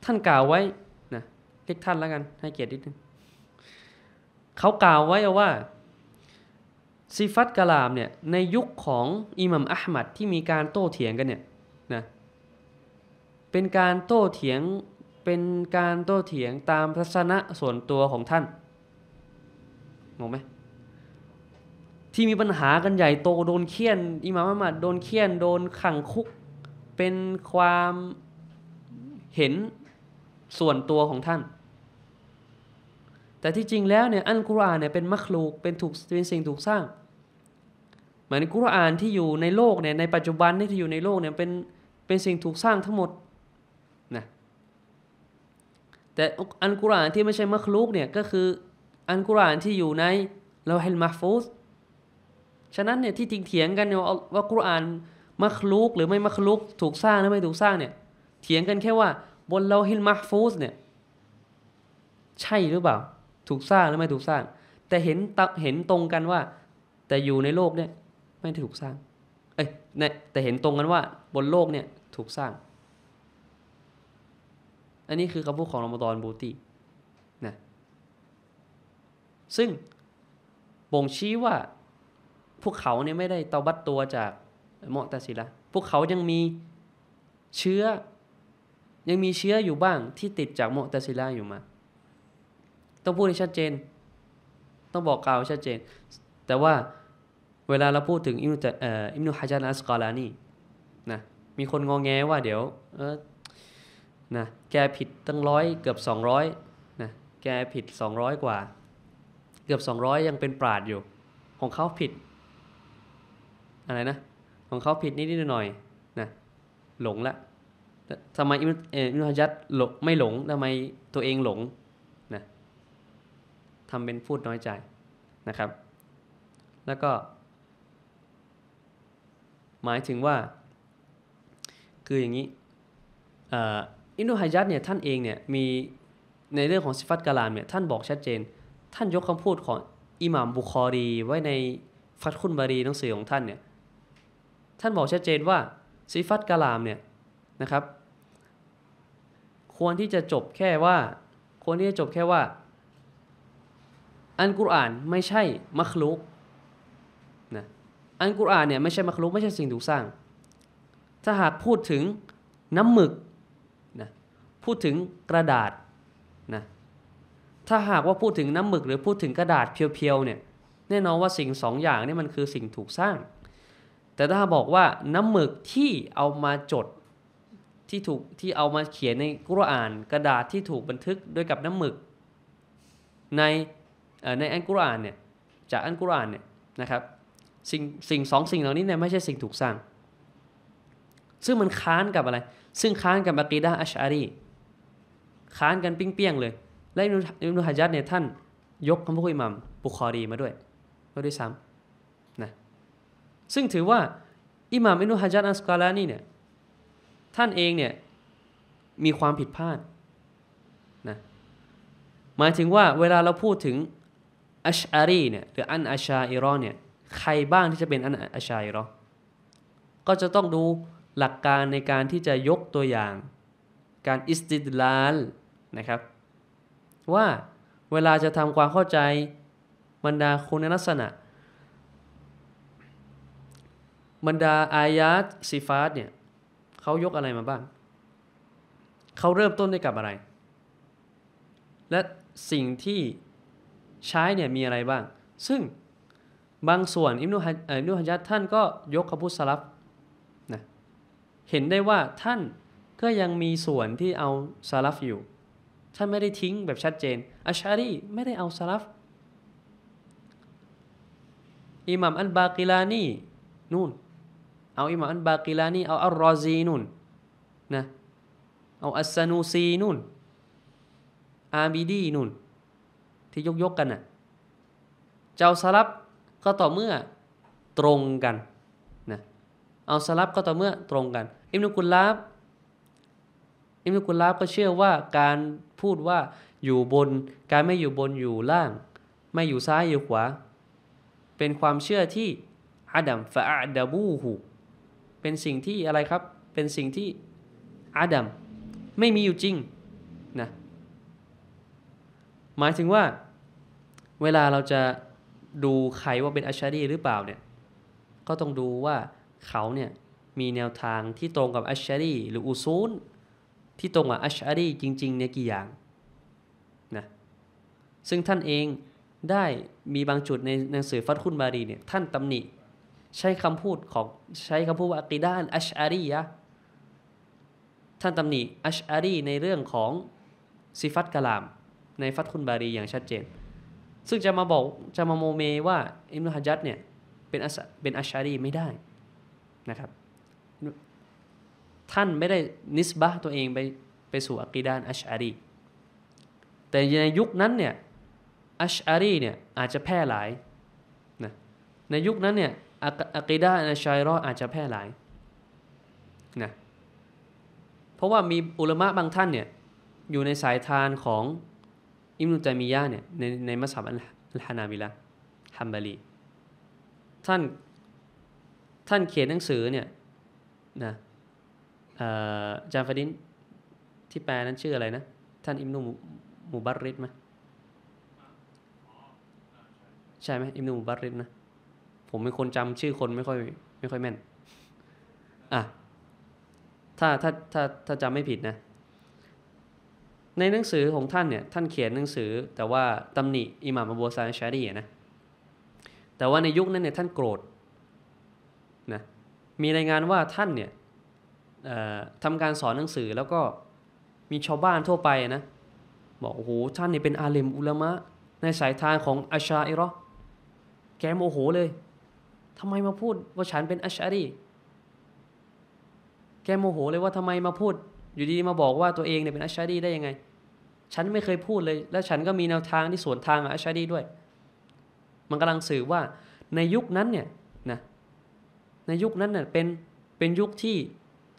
ท่านกล่าวไว้นะเรียกท่านแล้วกัน ให้เกียรตินิดนึงเขากล่าวไว้ว่าซิฟัตกะลามเนี่ยในยุคของอิหมัมอัลมัดที่มีการโต้เถียงกันเนี่ยนะเป็นการโต้เถียงเป็นการโต้เถียงตามทัศนะส่วนตัวของท่านงงไหมที่มีปัญหากันใหญ่โตโดนเคี่ยนอิหม่ามมัดโดนเคี่ยนโดนขังคุกเป็นความเห็นส่วนตัวของท่าน แต่ที่จริงแล้วเนี่ยอันกุรอานเนี่ยเป็นมัคลูกเป็นถูกเป็นสิ่งถูกสร้างหมายในกุรอานที่อยู่ในโลกเนี่ยในปัจจุบัน ที่อยู่ในโลกเนี่ยเป็นเป็นสิ่งถูกสร้างทั้งหมดนะแต่อันกุรอานที่ไม่ใช่มัคลูกเนี่ยก็คืออันกุรอานที่อยู่ในเราเห็นมาฟูสฉะนั้นเนี่ยที่จริงเถียงกันเนี่ยว่ากุรอานมัคลุกหรือไม่มัคลุก ถูกสร้างหรือไม่ถูกสร้างเนี่ย เถียงกันแค่ว่าบนเราฮิลมาฟูสเนี่ย ใช่หรือเปล่า ถูกสร้างหรือไม่ถูกสร้าง แต่เห็นเห็นตรงกันว่า แต่อยู่ในโลกเนี่ย ไม่ถูกสร้างเอ้ยนแต่เห็นตรงกันว่า บนโลกเนี่ยถูกสร้าง อันนี้คือคำพูดของรอมฎอนบูตีนะซึ่งบ่งชี้ว่าพวกเขาเนี่ยไม่ได้เตาบัดตัวจากมอตาศิละพวกเขายังมีเชื้อ ยังมีเชื้ออยู่บ้างที่ติดจากมอตาศิละอยู่มาต้องพูดให้ชัดเจน ต้องบอกกล่าวชัดเจน แต่ว่าเวลาเราพูดถึงอิมนุอิมนุฮะจันอัสกอลานีนะมีคนงองแงว่าเดี๋ยว เออนะแกผิดตั้งร้อยเกือบ200นะแกผิด200กว่า เกือบ200ยังเป็นปราดอยู่ ของเขาผิดอะไรนะของเขาผิดนิดนิดหน่อยนะหลงละทำไมอิมรุฮยัดหลงไม่หลงทำไมตัวเองหลงนะทำเป็นพูดน้อยใจนะครับ แล้วก็ หมายถึงว่า คืออย่างนี้อิมรุฮยัดเนี่ยท่านเองเนี่ยมีในเรื่องของสิฟัตกาลามเนี่ยท่านบอกชัดเจน ท่านยกคำพูดของอิหม่ามบุคอรีไว้ในฟัตคุนบารีหนังสือของท่านเนี่ยท่านบอกชัดเจนว่าซิฟัตกะลามเนี่ยนะครับควรที่จะจบแค่ว่าควรที่จะจบแค่ว่าอันกุรอานไม่ใช่มัคลุกนะอันกุรอานเนี่ยไม่ใช่มัคลุกไม่ใช่สิ่งถูกสร้าง ถ้าหากพูดถึงน้ำหมึกนะพูดถึงกระดาษนะถ้าหากว่าพูดถึงน้ำหมึก หรือพูดถึงกระดาษเพียวๆเนี่ยแน่นอนว่าสิ่งสองอย่างนี่มันคือสิ่งถูกสร้างแต่ถ้าบอกว่าน้ำหมึกที่เอามาจดที่ถูกที่เอามาเขียนในกุรอาน กระดาษที่ถูกบันทึกด้วยกับน้ำหมึกในในอันกุรอานเนี่ยจากอันกุรอานเนี่ยนะครับ สิ่งสิ่งสองสิ่งเหล่านี้เนี่ยไม่ใช่สิ่งถูกสร้าง ซึ่งมันค้านกับอะไร ซึ่งค้านกับอะกีดาอัชอารีค้านกันปิ้งเปี้ยงเลยและอิบนุฮะจัดเนี่ยท่านยกคำพูดอิหมัมบุคอรีมาด้วยมาด้วยซ้ำซึ่งถือว่าอิหม่าม อินุฮะจัดอัสกาลานี่เนี่ยท่านเองเนี่ยมีความผิดพลาดนะหมายถึงว่าเวลาเราพูดถึง อัชอารีเนี่ยหรืออันอัชาอิรอเนี่ยใครบ้างที่จะเป็นอันอัชาอิรอก็จะต้องดูหลักการในการที่จะยกตัวอย่าง การอิสติดลาล นะครับ ว่าเวลาจะทำความเข้าใจบรรดาคุณลักษณะบรรดาอายาตซีฟาตเนี่ยเขายกอะไรมาบ้างเขาเริ่มต้นด้วยกับอะไร และสิ่งที่ใช้เนี่ยมีอะไรบ้าง ซึ่งบางส่วนอิมนุฮัอิมนุฮัจัดท่านก็ยกคำพูดสลับนะเห็นได้ว่าท่านก็ยังมีส่วนที่เอาสลับอยู่ท่านไม่ได้ทิ้งแบบชัดเจนอัชารีไม่ได้เอาสลับอิหมัมอัลบากิลานีนู่นเอาอิหมามบากิลานีเอาอัลรอซีนุนนะเอาอัสซานูซีนุนอาบิดีนุนที่ยกยกกันนะ่ะจ้เอาสลับก็ต่อเมื่อตรงกันนะเอาสลับก็ต่อเมื่อตรงกันอิมนุกุลลาบอิมนุกุลลาบก็เชื่อว่าการพูดว่าอยู่บนการไม่อยู่บนอยู่ล่าง ไม่อยู่ซ้ายอยู่ขวา เป็นความเชื่อที่อาดัมฟะอาดะบูหูเป็นสิ่งที่อะไรครับ เป็นสิ่งที่อาดัมไม่มีอยู่จริงนะ หมายถึงว่าเวลาเราจะดูใครว่าเป็นอัชชารีหรือเปล่าเนี่ย ก็ต้องดูว่าเขาเนี่ยมีแนวทางที่ตรงกับอัชชารีหรืออุซูล ที่ตรงกับอัชชารี จริงๆเนี่ยกี่อย่างนะ ซึ่งท่านเองได้มีบางจุดในหนังสือฟัตคุณบารีเนี่ยท่านตำหนิใช้คำพูดของใช้คำพูดว่าอักีดานอัชอารียะท่านตำหนิอัชอารีในเรื่องของซิฟัตกะลาม ในฟัตคุนบารีอย่างชัดเจน ซึ่งจะมาบอกจะมาโมเมว่า อิมนุฮจัดเนี่ยเป็นอัเป็นอัชอารีไม่ได้นะครับ ท่านไม่ได้นิสบะตัวเองไปไปสู่อักีดานอัชอารีแต่ในยุคนั้นเนี่ยอัชอารีเนี่ยอาจจะแพร่หลายนะในยุคนั้นเนี่ยอะกิดาอัชัยรออาจจะแพร่หลายนะ เพราะว่ามีอุลมะบางท่านเนี่ย อยู่ในสายทานของอิมนุตัยมียะเนี่ย ใน ในมัสฮับอัลฮานาบิละ ฮัมบาลี ท่าน ท่านเขียนหนังสือเนี่ยนะอาจารย์ดินที่แปลนั้นชื่ออะไรนะ ท่านอิมนุมูบัริดไหมใช่ไหม อิมนุมูบัริดนะผมเป็นคนจำชื่อคนไม่ค่อยไม่ค่อยแม่นอ่ะถ้าถ้าถ้าถ้าจำไม่ผิดนะ ในหนังสือของท่านเนี่ยท่านเขียนหนังสือ แต่ว่าตำหนิอิหม่ามอบูซาชาดีนะ แต่ว่าในยุคนั้นเนี่ยท่านโกรธนะ มีรายงานว่าท่านเนี่ยทำการสอนหนังสือแล้วก็มีชาวบ้านทั่วไปนะบอกโอ้โห ท่านนี่เป็นอาเลมอุลามะในสายทานของอาชาอิรอแกมโอโหเลยทำไมมาพูดว่าฉันเป็นอัชอารี แกโมโหเลยว่าทำไมมาพูด อยู่ดีมาบอกว่าตัวเองเนี่ยเป็นอัชอารีได้ยังไง ฉันไม่เคยพูดเลย และฉันก็มีแนวทางที่สวนทางกับอัชอารีด้วย มันกำลังสื่อว่าในยุคนั้นเนี่ยนะ ในยุคนั้นเนี่ยเป็น เป็นยุคที่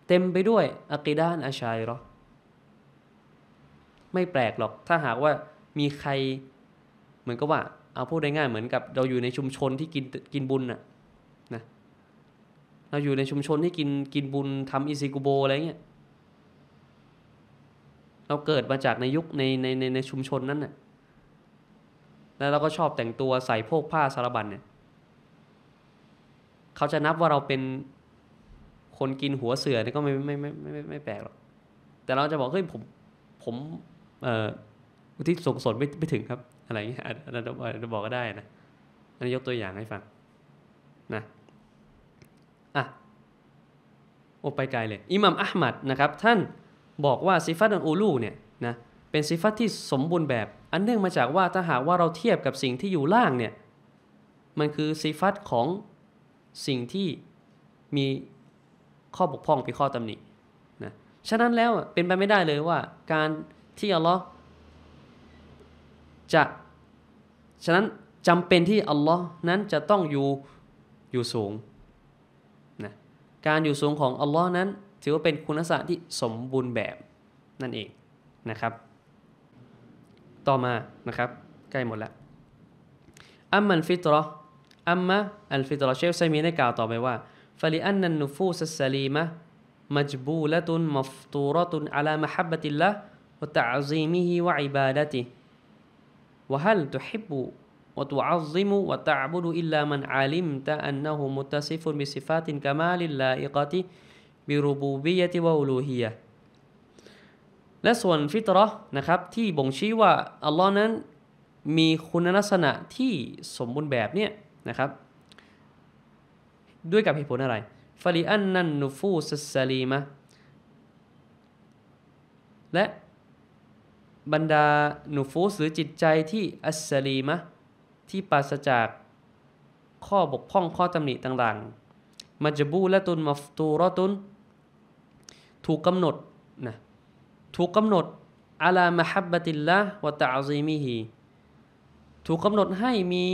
เต็มไปด้วยอักีดานอัชัยรอไม่แปลกหรอก ถ้าหากว่ามีใคร เหมือนกับว่าเอาพูดง่าย เหมือนกับเราอยู่ในชุมชนที่กินกินบุญน่ะเราอยู่ในชุมชนที่กินกินบุญทำอิซิกุโบอะไรเงี้ย เราเกิดมาจากในยุคในในในในชุมชนนั้นน่ะ แล้วเราก็ชอบแต่งตัวใส่พวกผ้าสารบันเนี่ย เขาจะนับว่าเราเป็นคนกินหัวเสือเนี่ยก็ไม่ไม่ไม่ไมไม่ไม่แปลกหรอก แต่เราจะบอกเฮ้ยผมผม เอ่อที่ส่งสนไม่ไม่ถึงครับ อะไรเงี้ยอาจจะบอกก็ได้นะอันนี้ยกตัวอย่างให้ฟังนะโอ้ไปไกลเลย อิหมัมอัลมัดนะครับ ท่านบอกว่าซิฟัตอันอูลูเนี่ยนะเป็นซิฟัตที่สมบูรณ์แบบ อันเนื่องมาจากว่าถ้าหากว่าเราเทียบกับสิ่งที่อยู่ล่างเนี่ยมันคือซิฟัตของสิ่งที่มีข้อบกพร่องเป็นข้อตำหนินะฉะนั้นแล้วเป็นไปไม่ได้เลยว่าการที่อัลลอฮ์จะ ฉะนั้นจำเป็นที่อัลลอฮ์นั้นจะต้องอยู่อยู่สูงการอยู่สูงของอัลลอฮ์นั้นถือว่าเป็นคุณลักษณะที่สมบูรณ์แบบนั่นเอง นะครับ ต่อมานะครับใกล้หมดแล้ว อัมมันฟิตรออัมมะอัลฟิตรอเชฟไซมีได้กล่าวต่อไปว่าฟลิอันนันนูฟูสัสลีมะมัจบูละตุนมัฟตูรตุนอัลามะฮับบะติลละวะตะอซีมิฮิวะอิบาดะติวะฮัลตุฮิบบู وتعظم وتعبد إلا من علمت أنه متصف بصفات كمال اللائقة بربوبية وألوهية และส่วนฟิตรอนะครับที่บ่งชี้ว่า อัลลอฮ์นั้นมีคุณลักษณะที่สมบูรณ์แบบเนี่ยนะครับด้วยกับเหตุผลอะไรฟาริอันนันนูฟูสซาลีมะและบรรดานูฟูสหรือจิตใจที่อัสซาลีมะที่ปราศจากข้อบกพร่องข้อตำหนิต่างๆมัจบูและตุนมัฟตูรอตุน ถูกกำหนดนะ ถูกกำหนดอาลามะฮับบะติลละวะตะอซีมิฮีถูกกำหนดให้มี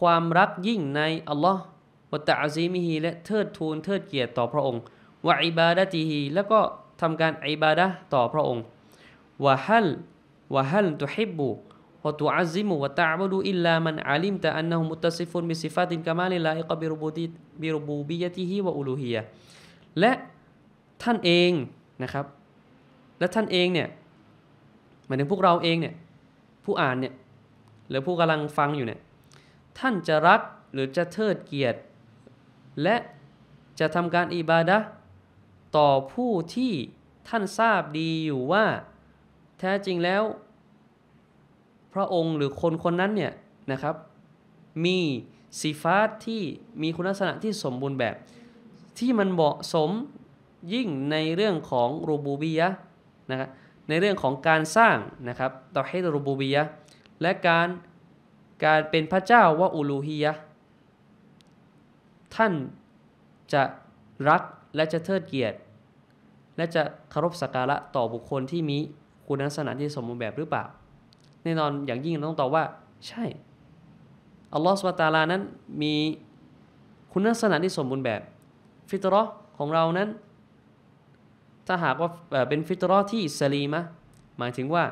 ความรักยิ่งในอัลลอฮ์วะตะอซีมิฮีและเทิดทูนเทิดเกียรติต่อพระองค์ วะอิบาดะติฮีแล้วก็ทำการอิบาดะต่อพระองค์ วะฮัลวะฮัลตุฮิบบู و ت ع ز ิ وتعبد إلا من علمت า ن ه متصف بصفات ا ل ك م ร ل ا ل บ ا ئ ق ة ب ر ิ و ب ي ت ه ู أ ل و ه ي ة และ ท่านเองนะครับและท่านเองเนี่ยหมายถึงพวกเราเองเนี่ยผู้อ่านเนี่ยหรือผู้กำลังฟังอยู่เนี่ยท่านจะรัก หรือจะเทิดเกียรติ และจะทำการอิบาดะต่อผู้ที่ท่านทราบดีอยู่ว่าแท้จริงแล้วระองค์หรือคนคนนั้นเนี่ยนะครับมีสีฟ้าที่มีคุณลักษณะที่สมบูรณ์แบบ ที่มันเหมาะสมยิ่งในเรื่องของรูบูบียะนะครับในเรื่องของการสร้างนะครับต่อให้รูบูบียะและการการเป็นพระเจ้าว่าอูลูฮียะท่านจะรักและจะเทิดเกียรติ และจะเคารพสักการะต่อบุคคลที่มีคุณลักษณะที่สมบูรณ์แบบหรือเปล่าแน่นอนอย่างยิ่งต้องตอบว่าใช่ อัลลอฮฺสุบตาลานั้นมีคุณลักษณะที่สมบูรณ์แบบฟิตรอของเรานั้น ถ้าหากว่าเป็นฟิตรอที่สลีมะหมายถึงว่า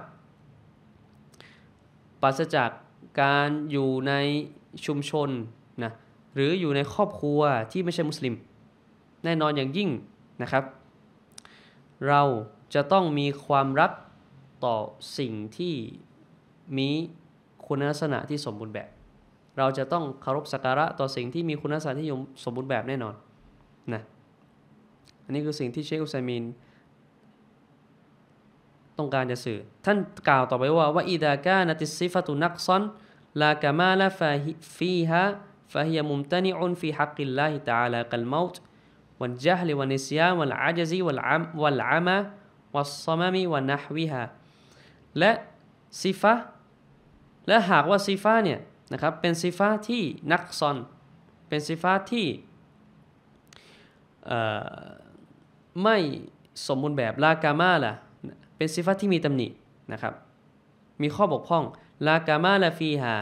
ปราศจากการอยู่ในชุมชนนะหรืออยู่ในครอบครัวที่ไม่ใช่มุสลิม แน่นอนอย่างยิ่งนะครับ เราจะต้องมีความรับต่อสิ่งที่มีคุณลักษณะที่สมบูรณ์แบบ เราจะต้องเคารพสักการะต่อสิ่งที่มีคุณลักษณะที่สมบูรณ์แบบแน่นอนนะอันนี้คือสิ่งที่เชคอุซัยมินต้องการจะสื่อ ท่านกล่าวต่อไปว่าว่าอิดากานติซิฟตุนักซอนลากามาลาฟาฟีฮะฟาฮียมุมตานิอุนฟีฮักิลลาฮิตาลากัลมาตวันจฮลิวันนิสยาวันอาจซีวันอัมวันอามะวัลซามมีวันนะฮวิฮะและซิฟะและหากว่าซีฟ้าเนี่ยนะครับเป็นซีฟ้าที่นักซอนเป็นซีฟ้าที่ไม่สมบูรณ์แบบลากามาล่ะเป็นซีฟ้าที่มีตำหนินะครับ มีข้อบกพร่องลากามาลาฟีฮา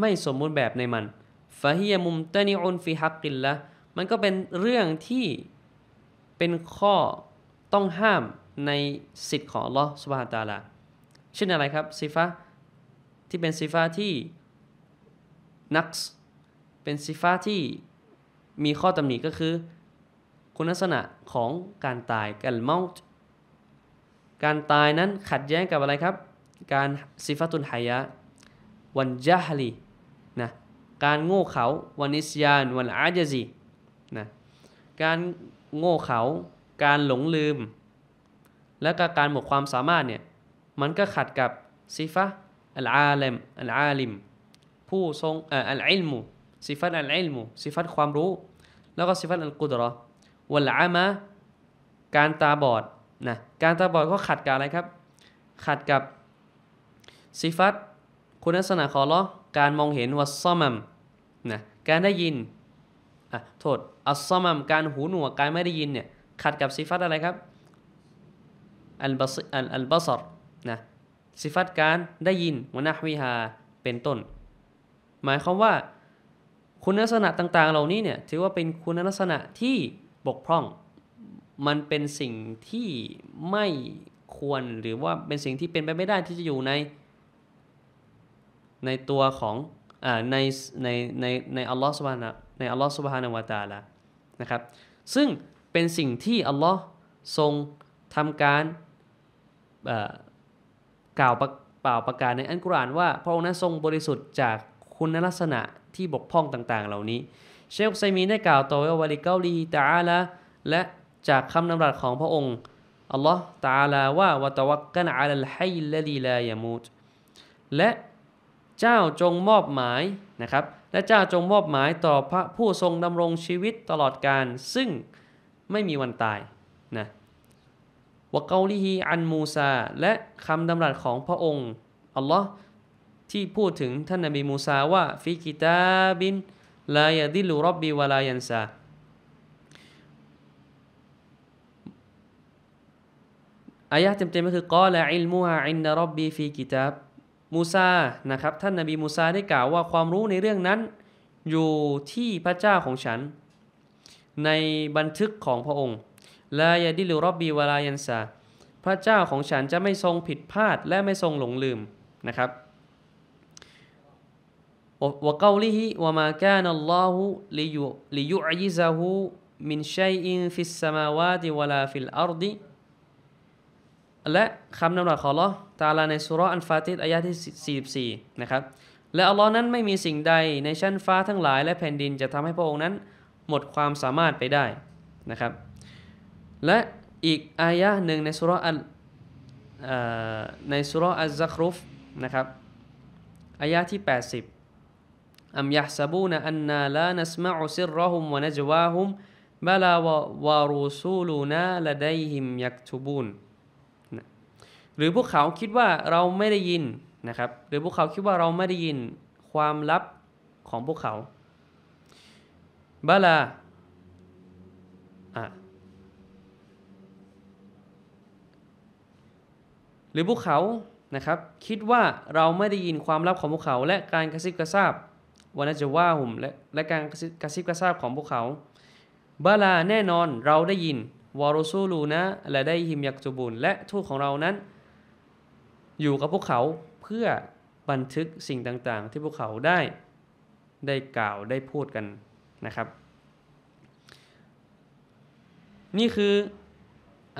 ไม่สมบูรณ์แบบในมันฟาฮิยมุมตานิอุนฟีฮักกินละมันก็เป็นเรื่องที่เป็นข้อต้องห้ามในสิทธิ์ของลอสบาตาลาเช่นอะไรครับซีฟ้าที่เป็นซีฟาที่นักเป็นซีฟาที่มีข้อตำหนิก็คือ คุณลักษณะของการตายกัรเมาตการตายนั้นขัดแย้งกับอะไรครับ การซีฟาตุนหยะวันยะฮลีนะการโง่เขาวันิสยานวันอาจจีนะการโง่เขา การหลงลืม และกการหมดความสามารถเนี่ยมันก็ขัดกับซีฟะอัลอาลมอัลอาลิมผู้ทรงอัลอิลมุสิฟัตอัลอิลมุสิฟัตความรู้ แล้วก็สิฟัตอัลกุดรอวัลอามะการตาบอดนะการตาบอดก็ขัดกับอะไรครับขัดกับสิฟัตคุณลักษณะของลอการมองเห็นวัซซอมัมนะการได้ยินอ่ะโทษอัลซอมัมการหูหนวกการไม่ได้ยินเนี่ยขัดกับสิฟัตอะไรครับอัลบัสอัลอัลบัสรนะสิฟัตการได้ยินวนาวิหาเป็นต้น หมายความว่าคุณลักษณะต่างๆเหล่านี้เนี่ยถือว่าเป็นคุณลักษณะที่บกพร่องมันเป็นสิ่งที่ไม่ควรหรือว่าเป็นสิ่งที่เป็นไปไม่ได้ที่จะอยู่ในในตัวของอ่าในในในในอัลลอฮฺสุบฮานะในอัลลอฮฺสุบฮานาวตาละนะครับซึ่งเป็นสิ่งที่อัลลอฮ์ทรงทำการกล่าวเปล่าประกาศในอันกุรานว่าพระองค์นั้นทรงบริสุทธิ์จากคุณลักษณะที่บกพร่องต่างๆ เหล่านี้ เชคไซมีได้กล่าวต่อว่าวาลิกาลีตาละและจากคำนำรัสของพระองค์อัลลอฮ์ตาลา ว่าวะตะวักกันอัลลฮัยลลีลายามูตและเจ้าจงมอบหมายนะครับและเจ้าจงมอบหมายต่อพระผู้ทรงดำรงชีวิตตลอดกาลซึ่งไม่มีวันตายวะเกาลีฮีอันมูซาและคำดำรัสของพระองค์อัลลอฮ์ที่พูดถึงท่านนบีมูซาว่าฟิกิตาบินลายดิลูรับบีวลายันซาอายะเต็มๆก็คือกอละอิลมูฮาอินดารบบีฟีกิตาบ มูซานะครับ ท่านนบีมูซาได้กล่าวว่าความรู้ในเรื่องนั้น อยู่ที่พระเจ้าของฉัน ในบันทึกของพระองค์ลายดิลูรอบบีวาลายันซาพระเจ้าของฉันจะไม่ทรงผิดพลาดและไม่ทรงหลงลืมนะครับวกาลิฮิวมาแานัลลอฮุลิยุลิยุอิซะฮูมินชัยอินฟิสสมาวาติวะลาฟิลอาร์ดิและคำนำหลักของลอตาลาในสุรอันฟาติดอายะที่ 44 นะครับ และอัลลอฮ์นั้นไม่มีสิ่งใดในชั้นฟ้าทั้งหลายและแผ่นดินจะทำให้พระองค์นั้นหมดความสามารถไปได้นะครับและอีกอายะหนึ่งในสุรอัลในสุรอัลซักรุฟนะครับอายะที่ 80อัมยะซาบูนอันนาลานัสมาอุซิรหุมวะนจวาหุมบลาวารูซูลูนาละไดฮิมยักทูบูนหรือพวกเขาคิดว่าเราไม่ได้ยินนะครับหรือพวกเขาคิดว่าเราไม่ได้ยินความลับของพวกเขาบลาอ่ะหรือพวกเขา นะครับ คิดว่าเราไม่ได้ยินความลับของพวกเขา และการกระซิบกระซาบวานาจะว่าหุมและและการกระซิบกระซาบของพวกเขา บาลาแน่นอนเราได้ยินวอรุซูลูนะและได้หิมยักจูบุนและทูตของเรานั้นอยู่กับพวกเขาเพื่อบันทึกสิ่งต่างๆ ที่พวกเขาได้ได้กล่าวได้พูดกันนะครับ นี่คือ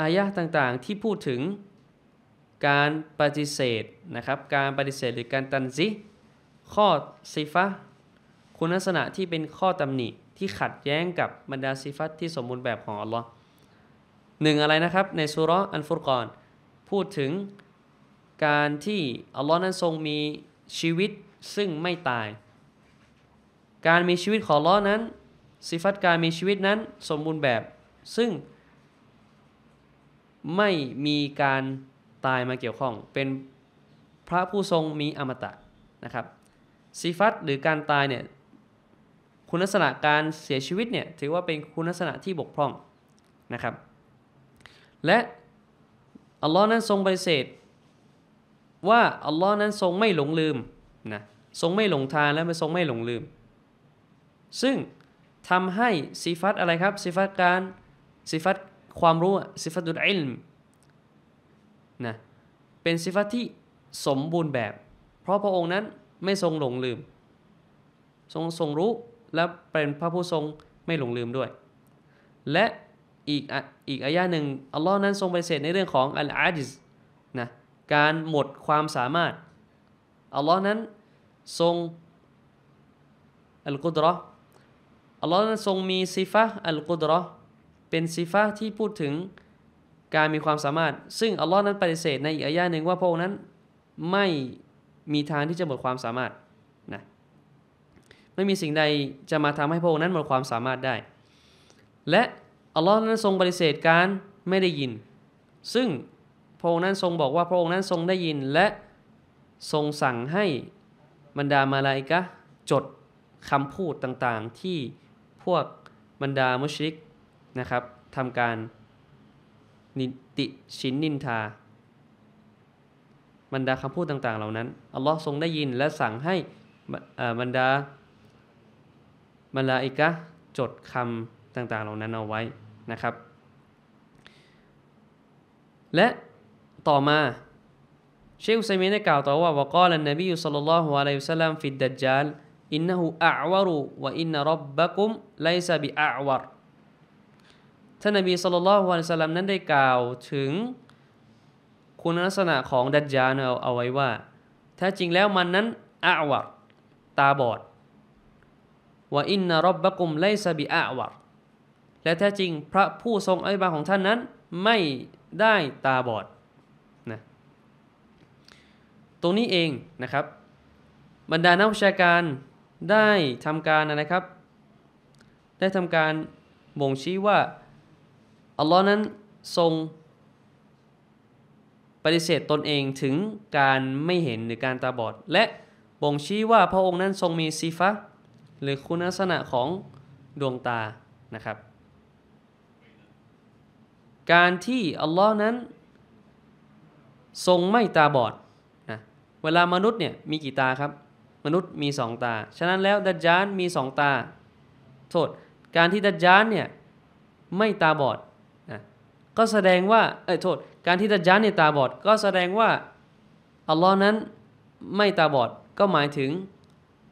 อายะต่างๆที่พูดถึงการปฏิเสธนะครับการปฏิเสธหรือการตันซิข้อซิฟะคุณลักษณะที่เป็นข้อตำหนิที่ขัดแย้งกับบรรดาซิฟัตที่สมบูรณ์แบบของอัลลอฮ์หนึ่งอะไรนะครับในสุรอันฟุรกอนพูดถึงการที่อัลลอฮ์นั้นทรงมีชีวิตซึ่งไม่ตาย การมีชีวิตของอัลลอฮ์นั้น ซิฟัตการมีชีวิตนั้นสมบูรณ์แบบซึ่งไม่มีการตายมาเกี่ยวข้องเป็นพระผู้ทรงมีอมตะนะครับสีฟัตหรือการตายเนี่ยคุณลักษณะการเสียชีวิตเนี่ยถือว่าเป็นคุณลักษณะที่บกพร่องนะครับ และอัลลอฮ์นั้นทรงปฏิเสธว่าอัลลอฮ์นั้นทรงไม่หลงลืมนะทรงไม่หลงทางและไม่ทรงไม่หลงลืม ซึ่งทำให้สีฟัตอะไรครับสีฟัตการสีฟัตความรู้สีฟัตดุลอิลมนะเป็นสิฟัตที่สมบูรณ์แบบ เพราะพระองค์นั้นไม่ทรงหลงลืม ทรงทรงรู้และเป็นพระผู้ทรงไม่หลงลืมด้วย และอีกอีกอายะหนึ่งอัลลอฮ์นั้นทรงปเสธในเรื่องของอัลอาจิสนะการหมดความสามารถ อัลลอฮ์นั้นทรงอัลกุดรออัลลอฮ์นั้นทรงมีซิฟะอัลกุดรอเป็นซิฟะที่พูดถึงการมีความสามารถซึ่งอัลลอฮ์นั้นปฏิเสธในอีกอายะหนึ่งว่าพระองค์นั้นไม่มีทางที่จะหมดความสามารถนะไม่มีสิ่งใดจะมาทำให้พระองค์นั้นหมดความสามารถได้ และอัลลอฮ์นั้นทรงปฏิเสธการไม่ได้ยิน ซึ่งพระองค์นั้นทรงบอกว่าพระองค์นั้นทรงได้ยินและทรงสั่งให้บรรดามาลาอิกะจดคำพูดต่างๆ ที่พวกบรรดามุชริกนะครับทำการนิติชินนินทา บรรดาคำพูดต่าง ๆเหล่านั้นอัลลอฮ์ทรงได้ยินและสั่งให้บรรดาบรรดาอิกะจดคำต่าง ๆ เหล่านั้นเอาไว้นะครับ และต่อมาเชคอุซัยมีนได้กล่าวต่อว่าวกาลันนบียุสลลัลลอฮุอะลัยฮิสลามฟิดดัจจาลอินนุอัวรุวะอินนรับบะกุมไลซะบิอัวรท่านนบีสุลต่านสลัมนั้นได้กล่าวถึงคุณลักษณะของ ดัจญานเอาไว้ว่า ถ้าจริงแล้วมันนั้นอาวะตา บอดว่าอินนารบบะกุม ไลซาบิอาวัะและแท้จริงพระผู้ทรงอภิบาลของท่านนั้นไม่ได้ตาบอดนะตรงนี้เองนะครับ บรรดานักวิชาการได้ทำการนะครับ ได้ทำการบ่งชี้ว่าอัลลอฮ์นั้นทรงปฏิเสธตนเองถึงการไม่เห็นหรือการตาบอด และบ่งชี้ว่าพระองค์นั้นทรงมีซีฟะหรือคุณลักษณะของดวงตานะครับ การที่อัลลอฮ์นั้นทรงไม่ตาบอดนะเวลามนุษย์เนี่ยมีกี่ตาครับมนุษย์มีสองตาฉะนั้นแล้วดัจจานมีสองตาโทษการที่ดัจจานเนี่ยไม่ตาบอดก็แสดงว่าเอ้ยโทษการที่ดัจญาเนี่ยตาบอดก็แสดงว่าอัลลอฮ์นั้นไม่ตาบอดก็หมายถึง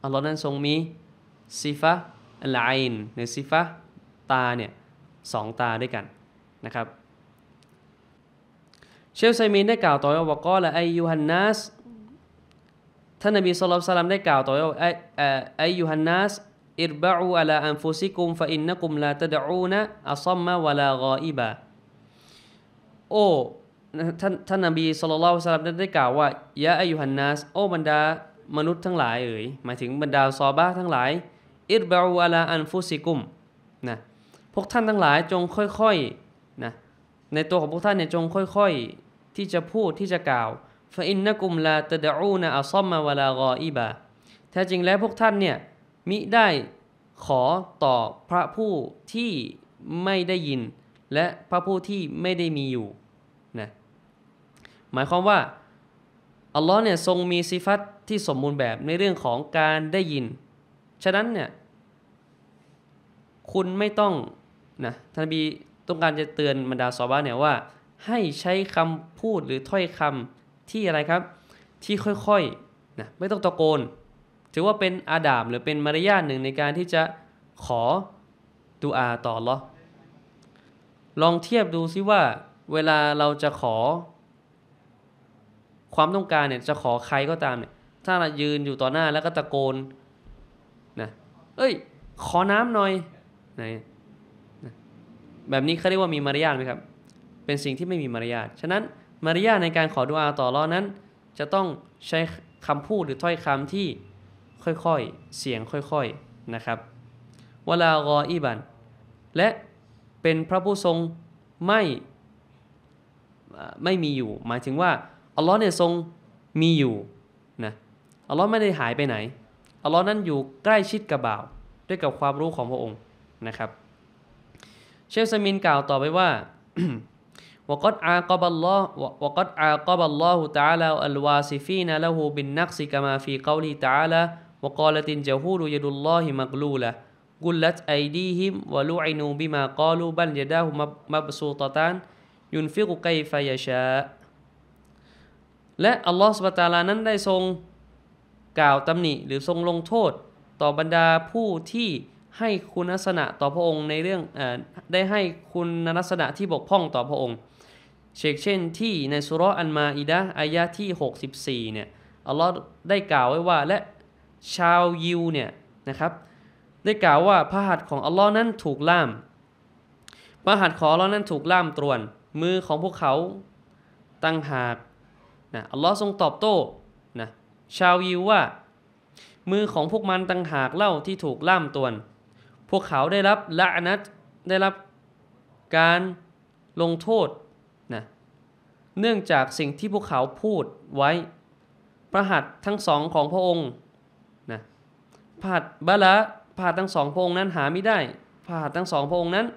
อัลลอฮ์นั้นทรงมีซิฟะลายน์หรือซิฟะตาเนี่ยสองตาด้วยกันนะครับเชฟไซมีนได้กล่าวต่อว่าก็ละไอยูฮันนัสท่านนบีสุลต่านได้กล่าวต่อว่าไอยูฮันนัสอิรบะอูอัลาอันฟุซิกุมฟะอินนักุมลาตะดอูนะอัซัมมะวะลาฆออิบะโอ้ ท่านท่านนบีสุลต่านสลับได้กล่าวว่ายะอายุหันนัสโอ้บรรดามนุษย์ทั้งหลายเอ๋ยหมายถึงบรรดาซอบ้าทั้งหลาย อิรบาอูอัลาอันฟุซิกุมนะพวกท่านทั้งหลายจงค่อยๆนะในตัวของพวกท่านเนี่ยจงค่อย ๆที่จะพูดที่จะกล่าวฟาอินนักุมลาตะดอูนะอัลซอมมาวะลากออีบาแท้จริงแล้วพวกท่านเนี่ยมิได้ขอต่อพระผู้ที่ไม่ได้ยินและพระผู้ที่ไม่ได้มีอยู่หมายความว่าอัลลอฮ์เนี่ยทรงมีสิฟัตที่สมบูรณ์แบบในเรื่องของการได้ยิน ฉะนั้นเนี่ยคุณไม่ต้องนะท่านบีต้องการจะเตือนบรรดาซอบ้าเนี่ยว่า ให้ใช้คำพูดหรือถ้อยคำที่อะไรครับ ที่ค่อยๆนะไม่ต้องตะโกน ถือว่าเป็นอาดามหรือเป็นมารยาทหนึ่งในการที่จะขอดูอาต่อหรอลองเทียบดูซิว่าเวลาเราจะขอความต้องการเนี่ยจะขอใครก็ตามเนี่ยถ้าเรายืนอยู่ต่อหน้าแล้วก็ตะโกนนะเอ้ยขอน้ำหน่อยนะแบบนี้เขาเรียกว่ามีมารยาทไหมครับเป็นสิ่งที่ไม่มีมารยาทฉะนั้นมารยาทในการขอดุอาต่อรอนั้น จะต้องใช้คำพูดหรือถ้อยคำที่ค่อยๆเสียงค่อยๆนะครับวลารออีบัน และเป็นพระผู้ทรงไม่ไม่มีอยู่หมายถึงว่าอัลลอฮ์เนี่ยทรงมีอยู่นะอัลลอฮ์ไม่ได้หายไปไหน อัลลอฮ์นั้นอยู่ใกล้ชิดกับบ่าว ด้วยกับความรู้ของพระองค์นะครับเชฟซามินกล่าวต่อไปว่าวกดอากบัลลอฮ์วกดอากบัลลอฮุตาลาอัลวาซิฟีนะละหูบินนักซิกามาฟีกาลีตาลาวกอลตินเจฮูรุยดุลลอฮิมักลูละกุลลัตไอดีฮิมวลูอินูบิมากาลูบัลยดาหุมับซูตตานยุนฟิกุไกฟยชาและอัลลอฮฺสุบตาลานั้นได้ทรงกล่าวตำหนิหรือทรงลงโทษต่อบรรดาผู้ที่ให้คุณลักษณะต่อพระองค์ในเรื่องอได้ให้คุณลักษณะที่บกพร่องต่อพระองค์ เช่นเช่นที่ในสุรอันมาอิดะอายะที่ 64เนี่ยอัลลอฮฺได้กล่าวไว้ว่าและชาว ยิวเนี่ยนะครับได้กล่าวว่าพระหัตถ์ของ อัลลอฮ์นั้นถูกล่ามพระหัตถ์ของอัลลอฮ์นั้นถูกล่ามตรวนมือของพวกเขาตั้งหากนะอัลลอฮ์ทรงตอบ โต้นะชาวยิวว่า มือของพวกมันต่างหากเล่าที่ถูกล่ามตวนพวกเขาได้รับละนัดได้รับการลงโทษนะเนื่องจากสิ่งที่พวกเขาพูดไว้ ประหัตทั้งสองของพระองค์นะผาดบาละ ผาด ทั้งสองพระองค์นั้นหาไม่ได้ ผาดทั้งสองพระองค์นั้น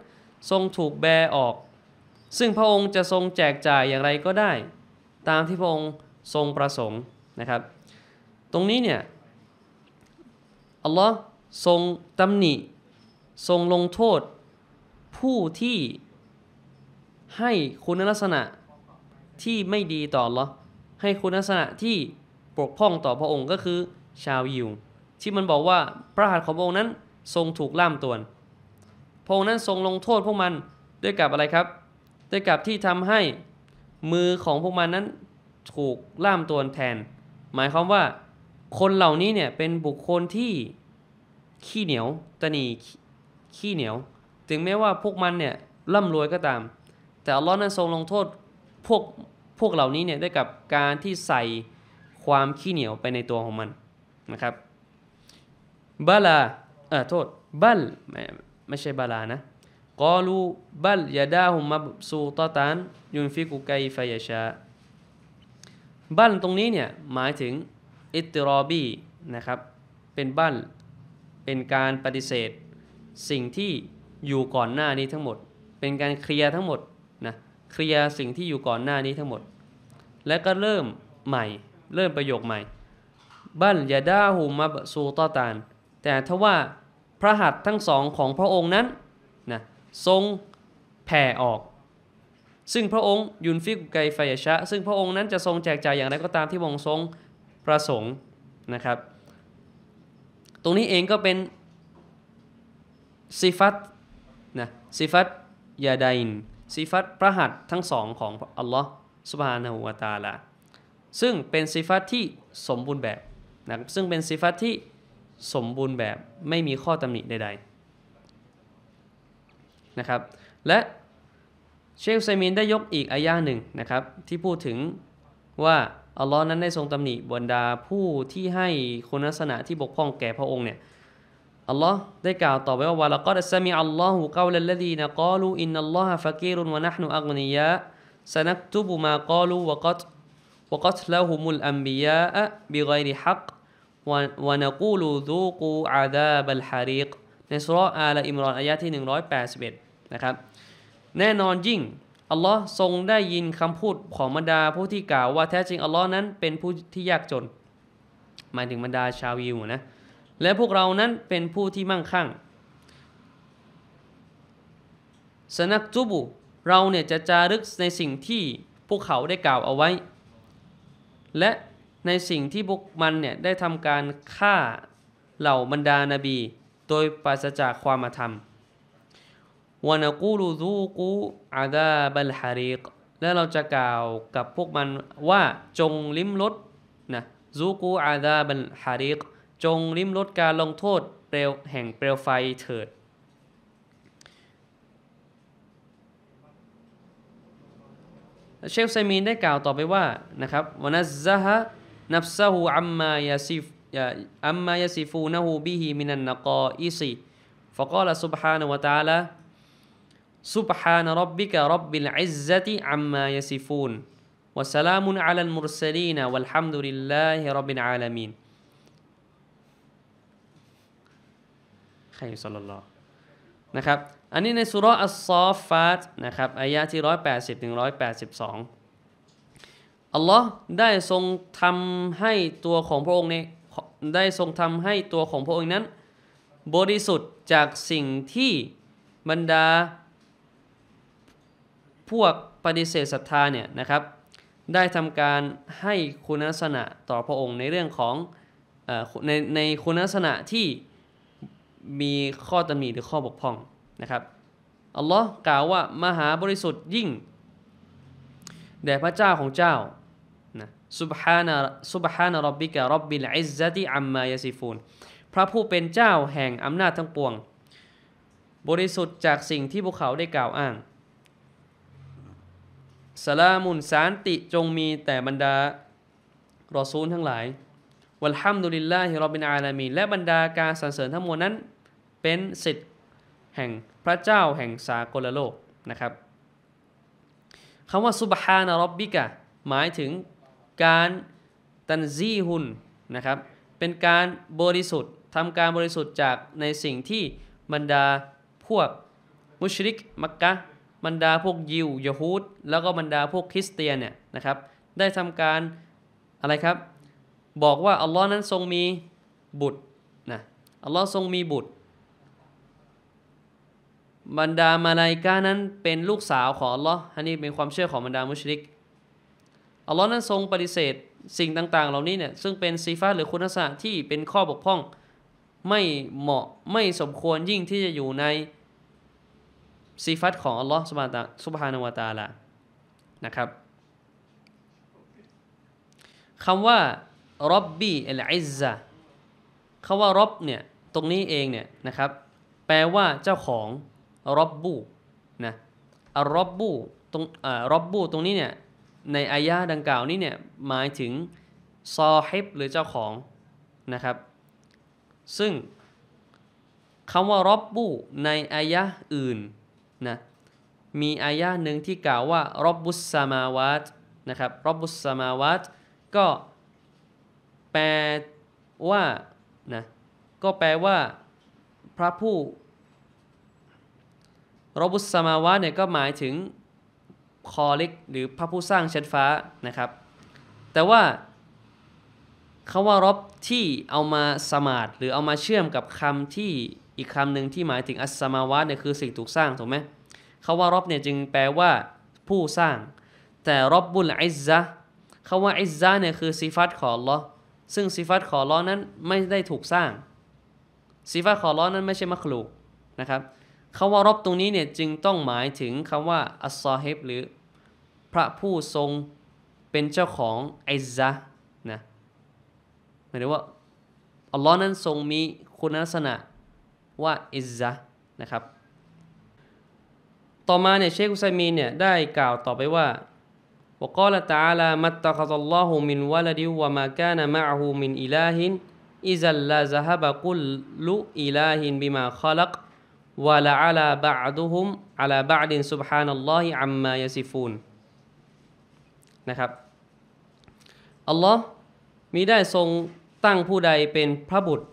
ทรงถูกแบออก ซึ่งพระองค์จะทรงแจกจ่ายอย่างไรก็ได้ตามที่พระองค์ทรงประสงค์นะครับ ตรงนี้เนี่ยอัลลอฮ์ทรงตำหนิ ทรงลงโทษผู้ที่ให้คุณลักษณะที่ไม่ดีต่ออัลลอฮ์ให้คุณลักษณะที่ ปกป้องต่อพระองค์ก็คือชาวยิวที่มันบอกว่าพระหัตถ์ของพระองค์นั้นทรงถูกล่ามตวนพระองค์นั้นทรงลงโทษพวกมันด้วยกับอะไรครับด้วยกับที่ทำให้มือของพวกมันนั้นถูกล่ามตัวแทน หมายความว่าคนเหล่านี้เนี่ยเป็นบุคคลที่ขี้เหนียว ตนีขี้เหนียว ถึงแม้ว่าพวกมันเนี่ยร่ำรวยก็ตาม แต่อัลลอฮ์นั้นทรงลงโทษพวกพวกเหล่านี้เนี่ยได้กับการที่ใส่ความขี้เหนียวไปในตัวของมันนะครับบาลาเออโทษบัลไม่ใช่บาลานะกอลูบัลยาดาหุมมาสูตตานยุนฟิกุไกฟายชาบ้านตรงนี้เนี่ยหมายถึง อิตรอบีนะครับ เป็นบ้านเป็นการปฏิเสธ สิ่งที่อยู่ก่อนหน้านี้ทั้งหมด เป็นการเคลียร์ทั้งหมดนะ เคลียร์สิ่งที่อยู่ก่อนหน้านี้ทั้งหมด และก็เริ่มใหม่ เริ่มประโยคใหม่ บัลยาดาหูมาบซูตอตานแต่ถ้าว่าพระหัตถ์ทั้งสองของพระองค์นั้นนะทรงแผ่ออกซึ่งพระองค์ยุนฟิกไกไฟยชะซึ่งพระองค์นั้นจะทรงแจกจ่ายอย่างไรก็ตามที่วงทรงประสงค์นะครับ ตรงนี้เองก็เป็นซิฟัตนะซิฟัตยาดายินซิฟัตพระหัตทั้งสองของอัลลอฮ์สุบฮานาหูวาตาลาซึ่งเป็นซิฟัตที่สมบูรณ์แบบนะซึ่งเป็นซิฟัตที่สมบูรณ์แบบไม่มีข้อตำหนิใด ๆนะครับ และเชคไซมินได้ยกอีกอายะหนึ่งนะครับ ที่พูดถึงว่า อัลลอฮ์นั้นได้ทรงตำหนิบรรดาผู้ที่ให้คุณลักษณะที่บกพร่องแก่พระองค์เนี่ยอัลลอฮ์ได้กล่าวต่อไปว่าวะละกอดสมีอัลลอฮ์กาวลัลลดีนะกาลูอินนัลลอฮ์ฟะกีรุนวะนะห์นุอักนียะสนักตุบุมากาลูวะกัตวะกัตละฮุมุลอัมบิยาะบิไกรฮักวะนะกูลูซูกูอาดาบัลฮาริกในสุรอาลอิมรอนอายะที่181นะครับแน่นอนยิ่งอัลลอฮ์ทรงได้ยินคำพูดของบรรดาผู้ที่กล่าวว่าแท้จริงอัลลอฮ์นั้นเป็นผู้ที่ยากจนหมายถึงบรรดาชาวยิวนะและพวกเรานั้นเป็นผู้ที่มั่งคั่ง สนักจุบุเราเนี่ยจะจารึกในสิ่งที่พวกเขาได้กล่าวเอาไว้ และในสิ่งที่พวกมันเนี่ยได้ทำการฆ่าเหล่าบรรดานาบี โดยปราศจากความธรรมวนกูรูซูกูอาดาบัลฮาริกและเราจะกล่าวกับพวกมันว่าจงลิ้มรสนะซูกูอาดาบัลฮาริกจงลิ้มรสการลงโทษเปลวแห่งเปลวไฟเถิดเชฟไซมีนได้กล่าวต่อไปว่า นะครับวนันซะฮะนับซะฮูอัมมายาซิฟอัมมายาซิฟูนะฮูบิฮิมินันนกออิซีฟะกอลซุบฮานะวะตาลาสุบฮานรับบิกะรับบิลอิซติอัมมายซิฟูนวะสลามุนอัลัลมุรสลีน วัลฮัมดุลิลลาฮิรับบิลอาลามีน ใครสัลลัลลอฮนะครับอันนี้ในสุรอัสซอฟฟาตนะครับอายะที่ร้อยแปดสิบถึงร้อยแปดสิบสองอัลลอฮ์ได้ทรงทำให้ ตัวของพระองค์นี้ได้ทรงทำให้ตัวของพระองค์นั้น บริสุทธิ์จากสิ่งที่บรรดาพวกปฏิเสธศรัทธาเนี่ยนะครับได้ทำการให้คุณลักษณะต่อพระองค์ในเรื่องของอในในคุณลักษณะที่มีข้อตำหนิหรือข้อบกพร่องนะครับอัลลอฮ์กล่าวว่ามหาบริสุทธิ์ยิ่งแด่พระเจ้าของเจ้านะซุบฮานะซุบฮานะรับบิกะรับบิลอิซซติ อัมมายาซิฟูนพระผู้เป็นเจ้าแห่งอำนาจทั้งปวง บริสุทธิ์จากสิ่งที่พวกเขาได้กล่าวอ้างสลามุนสานติจงมีแต่บรรดารอซูลทั้งหลายวัลฮัมดุลิลลาฮิรอบินอาลามีและบรรดาการสรรเสริญทั้งมวลนั้น เป็นสิทธิ์แห่งพระเจ้าแห่งสากลโลกนะครับคำว่าซุบฮานะรอบบิกะหมายถึงการตันซีฮุนนะครับเป็นการบริสุทธิ์ทำการบริสุทธิ์จากในสิ่งที่บรรดาพวกมุชริกมักกะบรรดาพวกยิวยฮูดแล้วก็บรรดาพวกคริสเตียนเนี่ยนะครับได้ทำการอะไรครับ บอกว่าอัลลอฮ์นั้นทรงมีบุตรนะอัลลอฮ์ทรงมีบุตร บรรดามาลายกานั้นเป็นลูกสาวของอัลลอฮ์อันนี้เป็นความเชื่อของบรรดามุชริก อัลลอฮ์นั้นทรงปฏิเสธสิ่งต่างๆเหล่านี้เนี่ยซึ่งเป็นซีฟ้าหรือคุณลักษณะที่เป็นข้อบกพร่องไม่เหมาะไม่สมควรยิ่งที่จะอยู่ในซีฟัตของอัลลอฮ์สุบฮานาวตาละนะครับคำว่าร็อบบี้อัลอิซาคำว่าร็อบเนี่ยตรงนี้เองเนี่ยนะครับแปลว่าเจ้าของร็อบบูนะัร็อบบู ตรงร็อบบู ตรงนี้เนี่ยในอายะดังกล่าวนี้เนี่ยหมายถึง ซอฮิบ หรือเจ้าของนะครับซึ่งคำว่าร็อบบู ในอายะอื่นนะมีอายะหนึ่งที่กล่าวว่า รบบุสมาวัตนะครับรบบุสมาวัตก็แปลว่านะก็แปลว่าพระผู้ รบุสมาวัตเนี่ยก็หมายถึงคอลิก หรือพระผู้สร้างชั้นฟ้านะครับแต่ว่าคาว่ารบที่เอามาสมาดหรือเอามาเชื่อมกับคำที่อีกคำหนึ่งที่หมายถึงอัสมาวะเนี่ยคือสิ่งถูกสร้างถูกไหมคาว่ารอบเนี่ยจึงแปลว่าผู้สร้าง แต่รอบบุลอซซะคาว่าไอซะเนี่ยคือสิฟัตของลอซึ่งสิฟัตของลอนั้นไม่ได้ถูกสร้างสิฟัตของลอนั้นไม่ใช่มักลูกนะครับคาว่ารอบตรงนี้เนี่ยจึงต้องหมายถึงคำว่าอัสซอฮบหรือพระผู้ทรงเป็นเจ้าของไอซะนะหมายถึงว่าอัลลอฮ์นั้นทรงมีคุณลักษณะว่าอิซะนะครับ ต่อมาเนี่ยเชคุซัยมีนเนี่ยได้กล่าวต่อไปว่าบอกกล่าตาลามัตตะคัลลอฮุมินวะลดิวะมากานะมะฮูมินอิลาฮินอิซัลลาซะฮบะกุลลุอิลาฮินบิมาคอลักวะละอัลาบะดุฮุมอัลาบะดินซุบฮานัลลอฮิอัมมายะซิฟูนนะครับอัลลอฮ์มีได้ทรงตั้งผู้ใดเป็นพระบุตร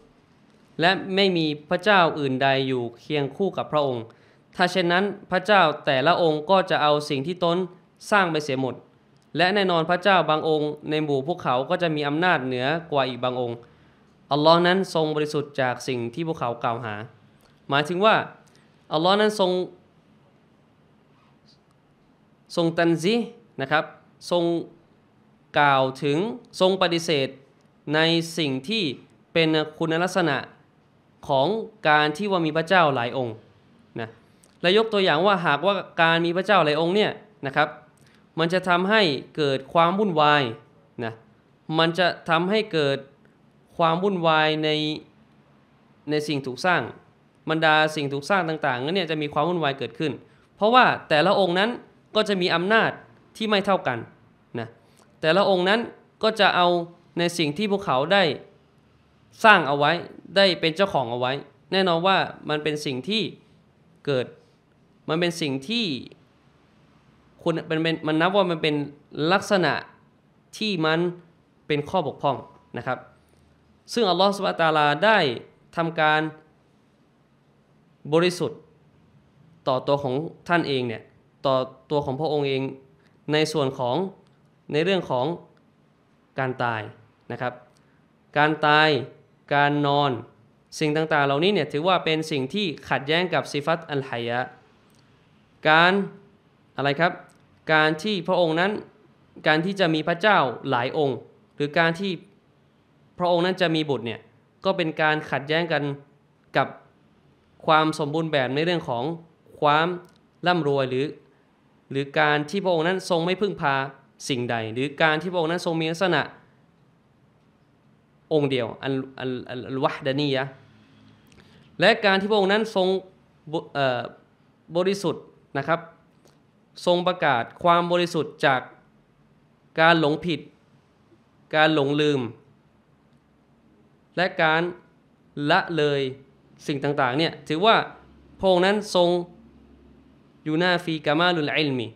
และไม่มีพระเจ้าอื่นใดอยู่เคียงคู่กับพระองค์ ถ้าเช่นนั้นพระเจ้าแต่ละองค์ก็จะเอาสิ่งที่ตนสร้างไปเสียหมด และแน่นอนพระเจ้าบางองค์ในหมู่พวกเขาก็จะมีอำนาจเหนือกว่าอีกบางองค์ อัลลอฮ์นั้นทรงบริสุทธิ์จากสิ่งที่พวกเขากล่าวหา หมายถึงว่าอัลลอฮ์นั้นทรงทรงตันซีนะครับทรงกล่าวถึงทรงปฏิเสธในสิ่งที่เป็นคุณลักษณะของการที่ว่ามีพระเจ้าหลายองค์นะและยกตัวอย่างว่าหากว่าการมีพระเจ้าหลายองค์เนี่ยนะครับมันจะทำให้เกิดความวุ่นวายนะมันจะทำให้เกิดความวุ่นวาย ในในสิ่งถูกสร้างบรรดาสิ่งถูกสร้างต่างๆนั้นเนี่ยจะมีความวุ่นวายเกิดขึ้นเพราะว่าแต่ละองค์นั้นก็จะมีอำนาจที่ไม่เท่ากันนะแต่ละองค์นั้นก็จะเอาในสิ่งที่พวกเขาได้สร้างเอาไว้ได้เป็นเจ้าของเอาไว้ แน่นอนว่ามันเป็นสิ่งที่เกิดมันเป็นสิ่งที่คุณมันเป็นมันนับว่ามันเป็นลักษณะที่มันเป็นข้อบกพร่องนะครับ ซึ่งอัลลอฮฺสุบะตาลาได้ทำการบริสุทธิ์ต่อตัวของท่านเองเนี่ย ต่อตัวของพระองค์เองในส่วนของ ในเรื่องของการตายนะครับ การตายการนอนสิ่งต่างๆ เหล่านี้เนี่ยถือว่าเป็นสิ่งที่ขัดแย้งกับสิฟัตอัลไหยะ การอะไรครับ การที่พระองค์นั้นการที่จะมีพระเจ้าหลายองค์ หรือการที่พระองค์นั้นจะมีบุตรเนี่ยก็เป็นการขัดแย้งกันกับความสมบูรณ์แบบในเรื่องของความร่ำรวยหรือ หรือการที่พระองค์นั้นทรงไม่พึ่งพาสิ่งใด หรือการที่พระองค์นั้นทรงมีลักษณะองค์เดียวอันอันอัลวะดานียะและการที่พระองค์นั้นทรงบริสุทธิ์นะครับ ทรงประกาศความบริสุทธิ์จากการหลงผิดการหลงลืม และการละเลยสิ่งต่างๆเนี่ย ถือว่าพระองค์นั้นทรงยูนาฟีกามาลุลอลมี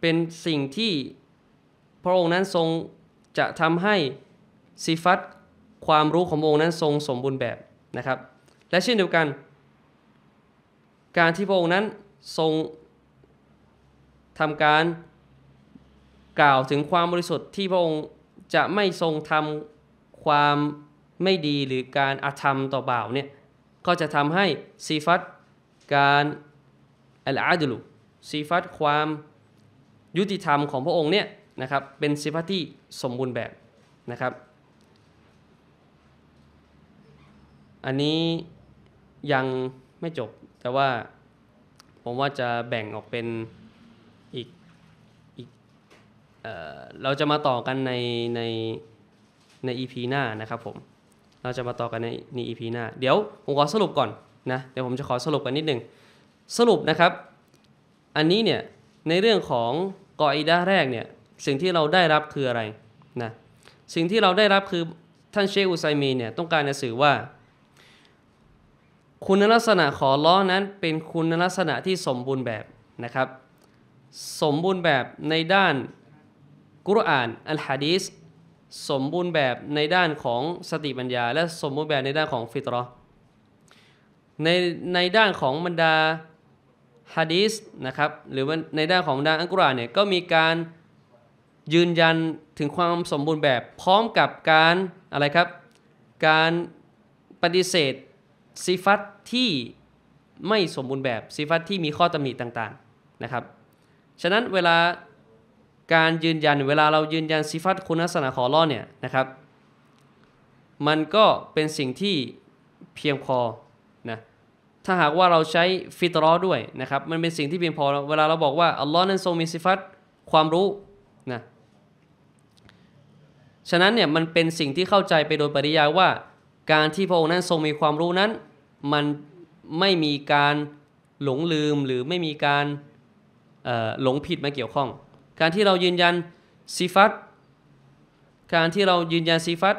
เป็นสิ่งที่พระองค์นั้นทรงจะทำให้สิฟัตความรู้ขององค์นั้นทรงสมบูรณ์แบบนะครับ และเช่นเดียวกัน การที่พระองค์นั้นทรงทำการกล่าวถึงความบริสุทธิ์ที่พระองค์จะไม่ทรงทำความไม่ดีหรือการอาธรรมต่อบ่าวเนี่ย ก็จะทำให้ซีฟัตการอัลอาดุลุซีฟัตความยุติธรรมของพระองค์เนี่ยนะครับ เป็นซีฟัตที่สมบูรณ์แบบนะครับอันนี้ยังไม่จบแต่ว่าผมว่าจะแบ่งออกเป็นอีกอีกเเราจะมาต่อกันในในใน EP หน้านะครับผมเราจะมาต่อกันในใน EP หน้าเดี๋ยวผมขอสรุปก่อนนะเดี๋ยวผมจะขอสรุปกันนิดหนึ่งสรุปนะครับ อันนี้เนี่ยในเรื่องของกออิดาแรกเนี่ยสิ่งที่เราได้รับคืออะไรนะสิ่งที่เราได้รับคือท่านเชคอุไซมีเนี่ยต้องการจะสื่อว่าคุณลักษณะของล้อนั้นเป็นคุณลักษณะที่สมบูรณ์แบบนะครับสมบูรณ์แบบในด้านกุรอานอัลฮะดีสสมบูรณ์แบบในด้านของสติปัญญา และสมบูรณ์แบบในด้านของฟิตรอในในด้านของบรรดาฮะดีสนะครับหรือว่าในด้านของบรรดาอัลกุรอานเนี่ยก็มีการยืนยันถึงความสมบูรณ์แบบพร้อมกับการอะไรครับการปฏิเสธซีฟัตที่ไม่สมบูรณ์แบบซีฟัตที่มีข้อตำหนิต่างๆนะครับฉะนั้นเวลาการยืนยันเวลาเรายืนยันซีฟัตคุณลักษณะของล้อเนี่ยนะครับมันก็เป็นสิ่งที่เพียงพอนะถ้าหากว่าเราใช้ฟิตรอด้วยนะครับมันเป็นสิ่งที่เพียงพอเวลาเราบอกว่าอัลลอฮ์นั้นทรงมีซีฟัตความรู้นะฉะนั้นเนี่ยมันเป็นสิ่งที่เข้าใจไปโดยปริยายว่าการที่พระองค์นั้นทรงมีความรู้นั้น มันไม่มีการหลงลืมหรือไม่มีการหลงผิดมาเกี่ยวข้อง การที่เรายืนยันซีฟัตการที่เรายืนยันซีฟัต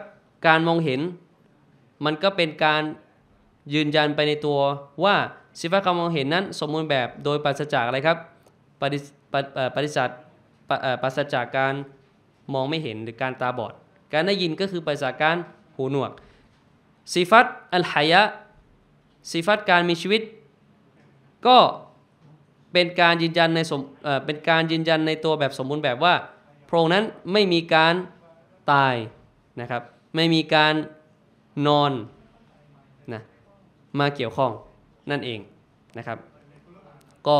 การมองเห็น มันก็เป็นการยืนยันไปในตัวว่าซีฟัตการมองเห็นนั้นสมบูรณ์แบบโดยปราศจากอะไรครับ ปฏิปฏิสัตปราศจากการมองไม่เห็น หรือการตาบอด การได้ยินก็คือปราศจากการหูหนวกสิฟัตอัลฮายะสิฟัตการมีชีวิตก็เป็นการยืนยันในสมเป็นการยืนยันในตัวแบบสมบูรณ์แบบว่าพระองค์นั้นไม่มีการตายนะครับไม่มีการนอนนะมาเกี่ยวข้องนั่นเองนะครับ ก็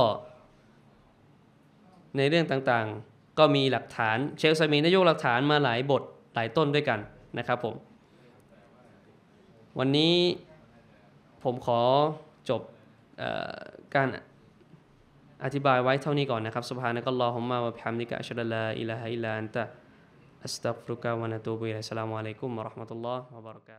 ในเรื่องต่างๆ ก็มีหลักฐานเชลซามีนโยกหลักฐานมาหลายบทหลายต้นด้วยกันนะครับผมวันนี้ผมขอจบอการอธิบายไว้เท่านี้ก่อนนะครับสุภานะก็รอผมมาวะบิฮัมดิกะอัชรลาอิลาฮะอิลลัอันตะอัสตัฟรุกะวะนะตูบุอิลัสสลามุอะลัยกุมมะราะห์มะตุลลอฮ์มะบาริกะ